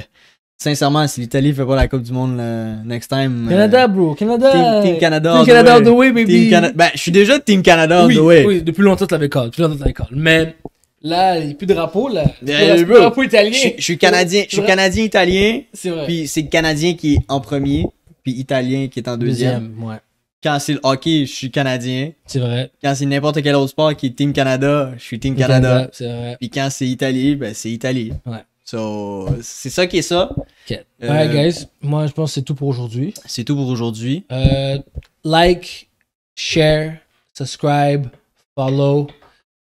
Sincèrement, si l'Italie fait pas la Coupe du Monde euh, next time. Euh, Canada, bro. Canada. Team, euh, Canada. Team Canada the way, baby. ben, je suis déjà Team Canada all the way. Oui, depuis longtemps, tu l'avais call. Depuis longtemps, tu l'avais call. Mais là, il n'y a plus de drapeau, là. drapeau italien. Je, suis Canadien, je suis Canadien-Italien. C'est vrai. Puis c'est le Canadien qui est en premier, puis Italien qui est en deuxième. ouais. Quand c'est le hockey, je suis Canadien. C'est vrai. Quand c'est n'importe quel autre sport qui est Team Canada, je suis Team Canada. Canada c'est vrai. Puis quand c'est Italie, ben c'est Italie. Ouais. So, c'est ça qui est ça. Ok. Euh, ouais, guys, moi je pense que c'est tout pour aujourd'hui. C'est tout pour aujourd'hui. Euh, like, share, subscribe, follow.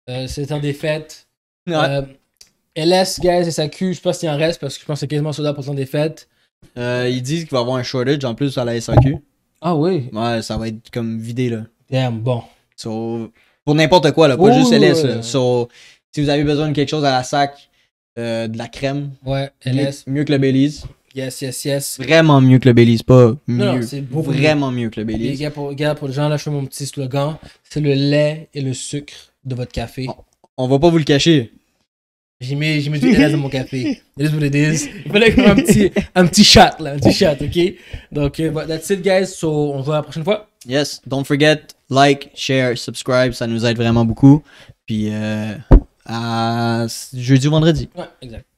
Euh, c'est un défaite. LS, guys, et sa Q, je sais pas s'il en reste parce que je pense que c'est quasiment soldat pour son temps ils disent qu'il va y avoir un shortage en plus à la SAQ. Ah oui? Ouais, ça va être comme vidé là. Damn, bon. So, pour n'importe quoi, là, pas juste LS. So, si vous avez besoin de quelque chose à la sac, euh, de la crème. Ouais, Mieux, mieux que le Belize. Yes, yes, yes. Vraiment mieux que le Belize, pas mieux. Vraiment mieux que le Belize. regarde pour, pour les gens, là, je fais mon petit slogan. C'est le lait et le sucre de votre café. On, va pas vous le cacher. J'ai mis, j'ai mis du LS dans mon café. [LAUGHS] It is what it is. Il fallait que un petit, un petit chat, là. Un petit chat OK? Donc, uh, that's it, guys. So, on se voit la prochaine fois. Yes. Don't forget, like, share, subscribe. Ça nous aide vraiment beaucoup. Puis, euh, à jeudi ou vendredi. Ouais, exact.